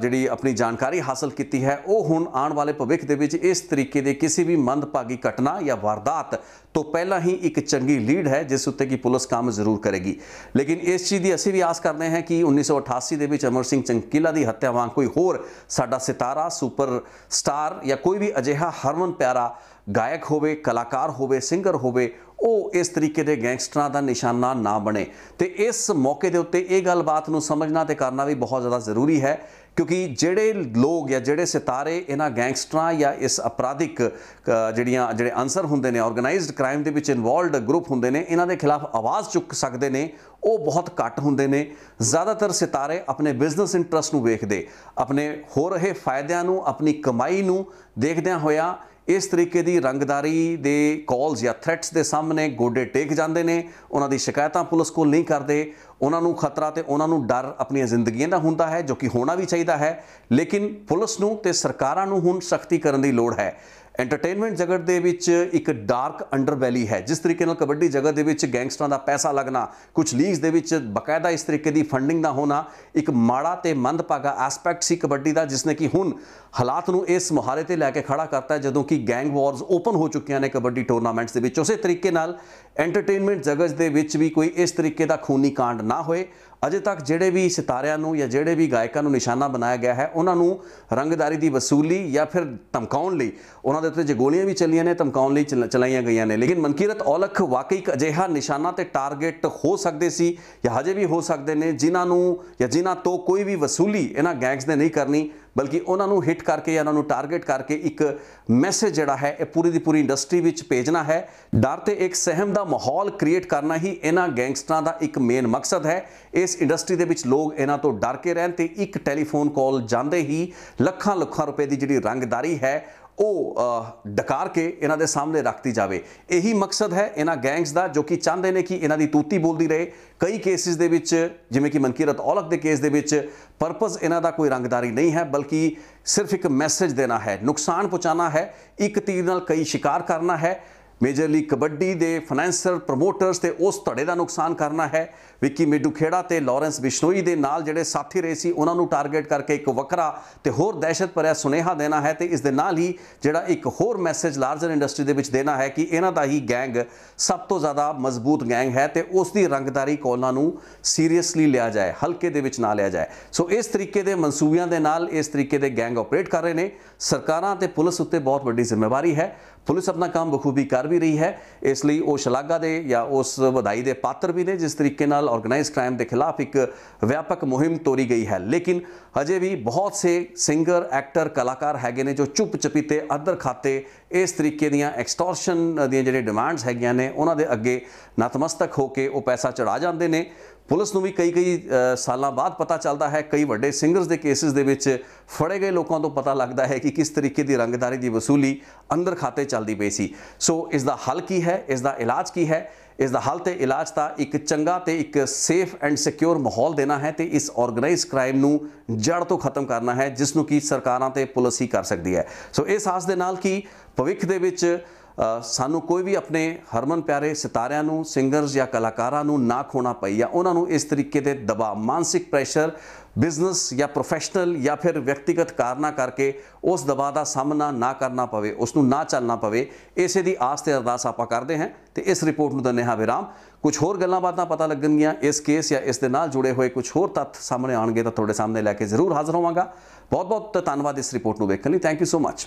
ਜਿਹੜੀ ਆਪਣੀ ਜਾਣਕਾਰੀ ਹਾਸਲ ਕੀਤੀ ਹੈ ਉਹ ਹੁਣ ਆਉਣ ਵਾਲੇ ਭਵਿੱਖ ਦੇ ਵਿੱਚ ਇਸ ਤਰੀਕੇ ਦੇ ਕਿਸੇ ਵੀ ਮੰਦਭਾਗੀ ਘਟਨਾ ਜਾਂ ਵਾਰਦਾਤ ਤੋਂ ਪਹਿਲਾਂ ਹੀ ਇੱਕ ਚੰਗੀ ਲੀਡ ਹੈ ਜਿਸ ਉੱਤੇ ਕੀ ਪੁਲਿਸ ਕੰਮ ਜ਼ਰੂਰ ਕਰੇਗੀ ਲੇਕਿਨ ਇਸ ਚੀਜ਼ ਦੀ ਅਸੀਂ ਵੀ ਆਸ ਕਰਦੇ ਹਾਂ ਕਿ 1988 ਦੇ ਵਿੱਚ ਅਮਰ ਸਿੰਘ ਚੰਕੀਲਾ ਦੀ ਹੱਤਿਆ ਵਾਂਗ ਕੋਈ ਹੋਰ ਸਾਡਾ ਸਿਤਾਰਾ ਸੁਪਰ ਸਟਾਰ ਜਾਂ ਕੋਈ ਵੀ ਅਜਿਹਾ ਹਰਮਨ ਪਿਆਰਾ ਗਾਇਕ ਹੋਵੇ ਕਲਾਕਾਰ ਹੋਵੇ ਸਿੰਗਰ ਹੋਵੇ ਉਹ ਇਸ ਤਰੀਕੇ ਦੇ ਗੈਂਗਸਟਰਾਂ ਦਾ ਨਿਸ਼ਾਨਾ ਨਾ ਬਣੇ ਤੇ ਇਸ ਮੌਕੇ ਦੇ ਉੱਤੇ ਇਹ ਗੱਲਬਾਤ ਨੂੰ ਸਮਝਣਾ ਤੇ ਕਰਨਾ ਵੀ ਬਹੁਤ ਜ਼ਿਆਦਾ ਜ਼ਰੂਰੀ ਹੈ ਕਿਉਂਕਿ ਜਿਹੜੇ ਲੋਕ ਜਾਂ ਜਿਹੜੇ ਸਿਤਾਰੇ ਇਹਨਾਂ ਗੈਂਗਸਟਰਾਂ ਜਾਂ ਇਸ ਅਪਰਾਧਿਕ ਜਿਹੜੀਆਂ ਜਿਹੜੇ ਅਨਸਰ ਹੁੰਦੇ ਨੇ ਆਰਗੇਨਾਈਜ਼ਡ ਕ੍ਰਾਈਮ ਦੇ ਵਿੱਚ ਇਨਵੋਲਡ ਗਰੁੱਪ ਹੁੰਦੇ ਨੇ ਇਹਨਾਂ ਦੇ ਖਿਲਾਫ ਆਵਾਜ਼ ਚੁੱਕ ਸਕਦੇ ਨੇ ਉਹ ਬਹੁਤ ਘੱਟ ਹੁੰਦੇ ਨੇ ਜ਼ਿਆਦਾਤਰ ਸਿਤਾਰੇ ਆਪਣੇ ਬਿਜ਼ਨਸ ਇੰਟਰਸਟ ਨੂੰ ਵੇਖਦੇ ਆਪਣੇ ਹੋ ਰਹੇ ਫਾਇਦਿਆਂ ਨੂੰ ਆਪਣੀ ਕਮਾਈ ਨੂੰ ਦੇਖਦਿਆਂ ਹੋਇਆ ਇਸ ਤਰੀਕੇ ਦੀ ਰੰਗਦਾਰੀ ਦੇ ਕਾਲਸ ਜਾਂ ਥ੍ਰੈਟਸ ਦੇ ਸਾਹਮਣੇ ਗੋਡੇ ਟੇਕ ਜਾਂਦੇ ਨੇ ਉਹਨਾਂ ਦੀ ਸ਼ਿਕਾਇਤਾਂ ਪੁਲਿਸ ਕੋਲ ਨਹੀਂ ਕਰਦੇ ਉਹਨਾਂ ਨੂੰ ਖਤਰਾ ਤੇ ਉਹਨਾਂ ਨੂੰ ਡਰ ਆਪਣੀਆਂ ਜ਼ਿੰਦਗੀਆਂ ਦਾ ਹੁੰਦਾ ਹੈ ਜੋ ਕਿ ਹੋਣਾ ਵੀ ਚਾਹੀਦਾ ਹੈ ਲੇਕਿਨ ਪੁਲਿਸ ਨੂੰ ਤੇ ਸਰਕਾਰਾਂ ਨੂੰ ਹੁਣ ਸਖਤੀ ਕਰਨ ਦੀ ਲੋੜ ਹੈ ਐਂਟਰਟੇਨਮੈਂਟ ਜਗਤ ਦੇ ਵਿੱਚ ਇੱਕ ਡਾਰਕ ਅੰਡਰਵੈਲੀ ਹੈ ਜਿਸ ਤਰੀਕੇ ਨਾਲ ਕਬੱਡੀ ਜਗਤ ਦੇ ਵਿੱਚ ਗੈਂਗਸਟਰਾਂ ਦਾ ਪੈਸਾ ਲੱਗਣਾ ਕੁਝ ਲੀਗਸ ਦੇ ਵਿੱਚ ਬਕਾਇਦਾ ਇਸ ਤਰੀਕੇ ਦੀ ਫੰਡਿੰਗ ਦਾ ਹੋਣਾ ਇੱਕ ਮਾੜਾ ਤੇ ਮੰਦਪਾਗਾ ਐਸਪੈਕਟ ਸੀ ਕਬੱਡੀ ਦਾ ਜਿਸ ਨੇ ਕਿ ਹੁਣ ਹਾਲਾਤ ਨੂੰ ਇਸ ਮੁਹਾਰੇ ਤੇ ਲੈ ਕੇ ਖੜਾ ਕਰਤਾ ਹੈ ਜਦੋਂ ਕਿ ਗੈਂਗ ਵਾਰਸ ਓਪਨ ਹੋ ਚੁੱਕੀਆਂ ਨੇ ਕਬੱਡੀ ਟੂਰਨਾਮੈਂਟਸ ਦੇ ਵਿੱਚ ਉਸੇ ਤਰੀਕੇ ਨਾਲ ਐਂਟਰਟੇਨਮੈਂਟ ਜਗਤ ਦੇ ਵਿੱਚ ਵੀ ਕੋਈ ਇਸ ਤਰੀਕੇ ਦਾ ਖੂਨੀ ਕਾਂਡ ਨਾ ਹੋਏ ਅਜੇ ਤੱਕ ਜਿਹੜੇ ਵੀ ਸਿਤਾਰਿਆਂ ਨੂੰ ਜਾਂ ਜਿਹੜੇ ਵੀ ਗਾਇਕਾਂ ਨੂੰ ਨਿਸ਼ਾਨਾ ਬਣਾਇਆ ਗਿਆ ਹੈ ਉਹਨਾਂ ਨੂੰ ਰੰਗਦਾਰੀ ਦੀ ਵਸੂਲੀ ਜਾਂ ਫਿਰ ਧਮਕਾਉਣ ਲਈ ਉਹਨਾਂ ਦੇ ਉੱਤੇ ਜੇ ਗੋਲੀਆਂ ਵੀ ਚੱਲੀਆਂ ਨੇ ਧਮਕਾਉਣ ਲਈ ਚਲਾਈਆਂ ਗਈਆਂ ਨੇ ਲੇਕਿਨ ਮਨਕੀਰਤ ਔਲਖ ਵਾਕਈ ਇੱਕ ਅਜਿਹਾ ਨਿਸ਼ਾਨਾ ਤੇ ਟਾਰਗੇਟ ਹੋ ਸਕਦੇ ਸੀ ਜਾਂ ਹਜੇ ਵੀ ਹੋ ਸਕਦੇ ਨੇ ਜਿਨ੍ਹਾਂ ਨੂੰ ਜਾਂ ਜਿਨ੍ਹਾਂ ਤੋਂ ਕੋਈ ਵੀ ਵਸੂਲੀ ਇਹਨਾਂ ਗੈਂਗਸ ਨੇ ਨਹੀਂ ਕਰਨੀ ਬਲਕਿ ਉਹਨਾਂ ਨੂੰ ਹਿੱਟ ਕਰਕੇ ਉਹਨਾਂ ਨੂੰ ਟਾਰਗੇਟ ਕਰਕੇ ਇੱਕ ਮੈਸੇਜ ਜਿਹੜਾ ਹੈ ਇਹ ਪੂਰੀ ਦੀ ਪੂਰੀ ਇੰਡਸਟਰੀ ਵਿੱਚ ਭੇਜਣਾ ਹੈ ਡਰ ਤੇ ਇੱਕ ਸਹਿਮ ਦਾ ਮਾਹੌਲ ਕ੍ਰੀਏਟ ਕਰਨਾ ਹੀ ਇਹਨਾਂ ਗੈਂਗਸਟਰਾਂ ਦਾ ਇੱਕ ਮੇਨ ਮਕਸਦ ਹੈ ਇਸ ਇੰਡਸਟਰੀ ਦੇ ਵਿੱਚ ਲੋਕ ਇਹਨਾਂ ਤੋਂ ਡਰ ਕੇ ਰਹਿਣ ਤੇ ਇੱਕ ਟੈਲੀਫੋਨ ਕਾਲ ਜਾਂਦੇ ਹੀ ਲੱਖਾਂ ਲੱਖਾਂ ਰੁਪਏ ਦੀ ਜਿਹੜੀ ਰੰਗਦਾਰੀ ਹੈ ਉਹ ਡਕਾਰ ਕੇ ਇਹਨਾਂ ਦੇ ਸਾਹਮਣੇ ਰੱਖਤੀ ਜਾਵੇ ਇਹੀ ਮਕਸਦ ਹੈ ਇਹਨਾਂ ਗੈਂਗਸ ਦਾ ਜੋ ਕਿ ਚਾਹੁੰਦੇ ਨੇ ਕਿ ਇਹਨਾਂ ਦੀ ਤੂਤੀ ਬੋਲਦੀ ਰਹੇ ਕਈ ਕੇਸਿਸ ਦੇ ਵਿੱਚ ਜਿਵੇਂ ਕਿ ਮਨਕੀਰਤ ਔਲਖ ਦੇ ਕੇਸ ਦੇ ਵਿੱਚ ਪਰਪਸ ਇਹਨਾਂ ਦਾ ਕੋਈ ਰੰਗਦਾਰੀ ਨਹੀਂ ਹੈ ਬਲਕਿ ਸਿਰਫ ਇੱਕ ਮੈਸੇਜ ਦੇਣਾ ਹੈ ਨੁਕਸਾਨ ਪਹੁੰਚਾਉਣਾ ਹੈ ਇੱਕ ਤੀਰ ਨਾਲ ਕਈ ਸ਼ਿਕਾਰ ਕਰਨਾ ਹੈ ਮੇਜਰ ਲੀਗ ਕਬੱਡੀ ਦੇ ਫਾਈਨੈਂਸਰ ਪ੍ਰੋਮੋਟਰਸ ਤੇ ਉਸ ਧੜੇ ਦਾ ਨੁਕਸਾਨ ਕਰਨਾ ਹੈ ਵਿੱਕੀ ਖੇੜਾ ਤੇ ਲਾਰੈਂਸ ਬਿਸ਼ਨੋਈ ਦੇ ਨਾਲ ਜਿਹੜੇ ਸਾਥੀ ਰਹੇ ਸੀ ਉਹਨਾਂ ਨੂੰ ਟਾਰਗੇਟ ਕਰਕੇ ਇੱਕ ਵੱਖਰਾ ਤੇ ਹੋਰ ਦਹਿਸ਼ਤ ਭਰਿਆ ਸੁਨੇਹਾ ਦੇਣਾ ਹੈ ਤੇ ਇਸ ਦੇ ਨਾਲ ਹੀ ਜਿਹੜਾ ਇੱਕ ਹੋਰ ਮੈਸੇਜ ਲਾਰਜਰ ਇੰਡਸਟਰੀ ਦੇ ਵਿੱਚ ਦੇਣਾ ਹੈ ਕਿ ਇਹਨਾਂ ਦਾ ਹੀ ਗੈਂਗ ਸਭ ਤੋਂ ਜ਼ਿਆਦਾ ਮਜ਼ਬੂਤ ਗੈਂਗ ਹੈ ਤੇ ਉਸ ਦੀ ਰੰਗਦਾਰੀ ਕੋਲਾਂ ਨੂੰ ਸੀਰੀਅਸਲੀ ਲਿਆ ਜਾਏ ਹਲਕੇ ਦੇ ਵਿੱਚ ਨਾ ਲਿਆ ਜਾਏ ਸੋ ਇਸ ਤਰੀਕੇ ਦੇ ਮਨਸੂਬਿਆਂ ਦੇ ਨਾਲ ਇਸ ਤਰੀਕੇ ਦੇ ਗੈਂਗ ਆਪਰੇਟ ਕਰ ਰਹੇ ਨੇ ਸਰਕਾਰਾਂ ਤੇ ਪੁਲਿਸ ਉੱਤੇ ਬਹੁਤ ਵੱਡੀ ਜ਼ਿੰਮੇਵਾਰੀ ਹੈ ਪੁਲਿਸ ਆਪਣਾ ਕੰਮ ਬਖੂਬੀ ਕਰ ਵੀ ਰਹੀ ਹੈ ਇਸ ਲਈ ਉਹ ਸ਼ਲਾਘਾ ਦੇ ਜਾਂ ਉਸ ਵਧਾਈ ਦੇ ਪਾਤਰ ਵੀ ਨੇ ਜਿਸ ਤਰੀਕੇ ਨਾਲ ਆਰਗੇਨਾਈਜ਼ਡ ਕ੍ਰਾਈਮ ਦੇ ਖਿਲਾਫ ਇੱਕ ਵਿਆਪਕ ਮੁਹਿੰਮ ਤੋਰੀ ਗਈ ਹੈ ਲੇਕਿਨ ਹਜੇ ਵੀ ਬਹੁਤ ਸੇ ਸਿੰਗਰ ਐਕਟਰ ਕਲਾਕਾਰ ਹੈਗੇ ਨੇ ਜੋ ਚੁੱਪ ਚਪੀਤੇ ਅੰਦਰ ਖਾਤੇ ਇਸ ਤਰੀਕੇ ਦੀਆਂ ਐਕਸਟੋਰਸ਼ਨ ਦੀਆਂ ਜਿਹੜੇ ਡਿਮਾਂਡਸ ਹੈਗੀਆਂ ਨੇ ਉਹਨਾਂ ਦੇ ਅੱਗੇ ਨਤਮਸਤਕ ਹੋ ਕੇ ਉਹ ਪੈਸਾ ਚੜਾ ਜਾਂਦੇ ਨੇ ਪੁਲਿਸ ਨੂੰ ਵੀ ਕਈ ਕਈ ਸਾਲਾਂ ਬਾਅਦ ਪਤਾ ਚੱਲਦਾ ਹੈ ਕਈ ਵੱਡੇ ਸਿੰਗਰਸ ਦੇ ਕੇਸਿਸ ਦੇ ਵਿੱਚ ਫੜੇ ਗਏ ਲੋਕਾਂ ਤੋਂ ਪਤਾ ਲੱਗਦਾ ਹੈ ਕਿ ਕਿਸ ਤਰੀਕੇ ਦੀ ਰੰਗਦਾਰੀ ਦੀ ਵਸੂਲੀ ਅੰਦਰ ਖਾਤੇ ਚੱਲਦੀ ਪਈ ਸੀ ਸੋ ਇਸ ਦਾ ਹੱਲ ਕੀ ਹੈ ਇਸ ਦਾ ਇਲਾਜ ਕੀ ਹੈ ਇਸ ਦਾ ਹੱਲ ਤੇ ਇਲਾਜ ਤਾਂ ਇੱਕ ਚੰਗਾ ਤੇ ਇੱਕ ਸੇਫ ਐਂਡ ਸਿਕਿਉਰ ਮਾਹੌਲ ਦੇਣਾ ਹੈ ਤੇ ਇਸ ਆਰਗੇਨਾਈਜ਼ ਕ੍ਰਾਈਮ ਨੂੰ ਜੜ ਤੋਂ ਖਤਮ ਕਰਨਾ ਹੈ ਜਿਸ ਨੂੰ ਕੀ ਸਰਕਾਰਾਂ ਤੇ ਪੁਲਿਸ ਹੀ ਕਰ ਸਕਦੀ ਹੈ ਸੋ ਇਸ ਆਸ ਦੇ ਨਾਲ ਕੀ ਭਵਿੱਖ ਦੇ ਵਿੱਚ ਸਾਨੂੰ ਕੋਈ ਵੀ ਆਪਣੇ ਹਰਮਨ ਪਿਆਰੇ ਸਿਤਾਰਿਆਂ ਨੂੰ ਸਿੰਗਰਸ ਜਾਂ ਕਲਾਕਾਰਾਂ ਨੂੰ ਨਾ ਖੋਣਾ ਪਈ ਜਾਂ ਉਹਨਾਂ ਨੂੰ ਇਸ ਤਰੀਕੇ ਦੇ ਦਬਾਅ ਮਾਨਸਿਕ ਪ੍ਰੈਸ਼ਰ ਬਿਜ਼ਨਸ ਜਾਂ ਪ੍ਰੋਫੈਸ਼ਨਲ ਜਾਂ ਫਿਰ ਵਿਅਕਤੀਗਤ ਕਾਰਨਾ ਕਰਕੇ ਉਸ ਦਬਾਅ ਦਾ ਸਾਹਮਣਾ ਨਾ ਕਰਨਾ ਪਵੇ ਉਸ ਨੂੰ ਨਾ ਚੱਲਣਾ ਪਵੇ ਇਸੇ ਦੀ ਆਸ ਤੇ ਅਰਦਾਸ ਆਪਾਂ ਕਰਦੇ ਹਾਂ ਤੇ ਇਸ ਰਿਪੋਰਟ ਨੂੰ ਦਨੇਹਾ ਵਿਰਾਮ ਕੁਝ ਹੋਰ ਗੱਲਾਂ ਬਾਤਾਂ ਪਤਾ ਲੱਗਣਗੀਆਂ ਇਸ ਕੇਸ ਜਾਂ ਇਸ ਦੇ ਨਾਲ ਜੁੜੇ ਹੋਏ ਕੁਝ ਹੋਰ ਤੱਥ ਸਾਹਮਣੇ ਆਣਗੇ ਤਾਂ ਤੁਹਾਡੇ ਸਾਹਮਣੇ ਲੈ ਕੇ ਜ਼ਰੂਰ ਹਾਜ਼ਰ ਹੋਵਾਂਗਾ ਬਹੁਤ ਬਹੁਤ ਧੰਨਵਾਦ ਇਸ ਰਿਪੋਰਟ ਨੂੰ ਵੇਖਣ ਲਈ ਥੈਂਕ ਯੂ ਸੋ ਮੱਚ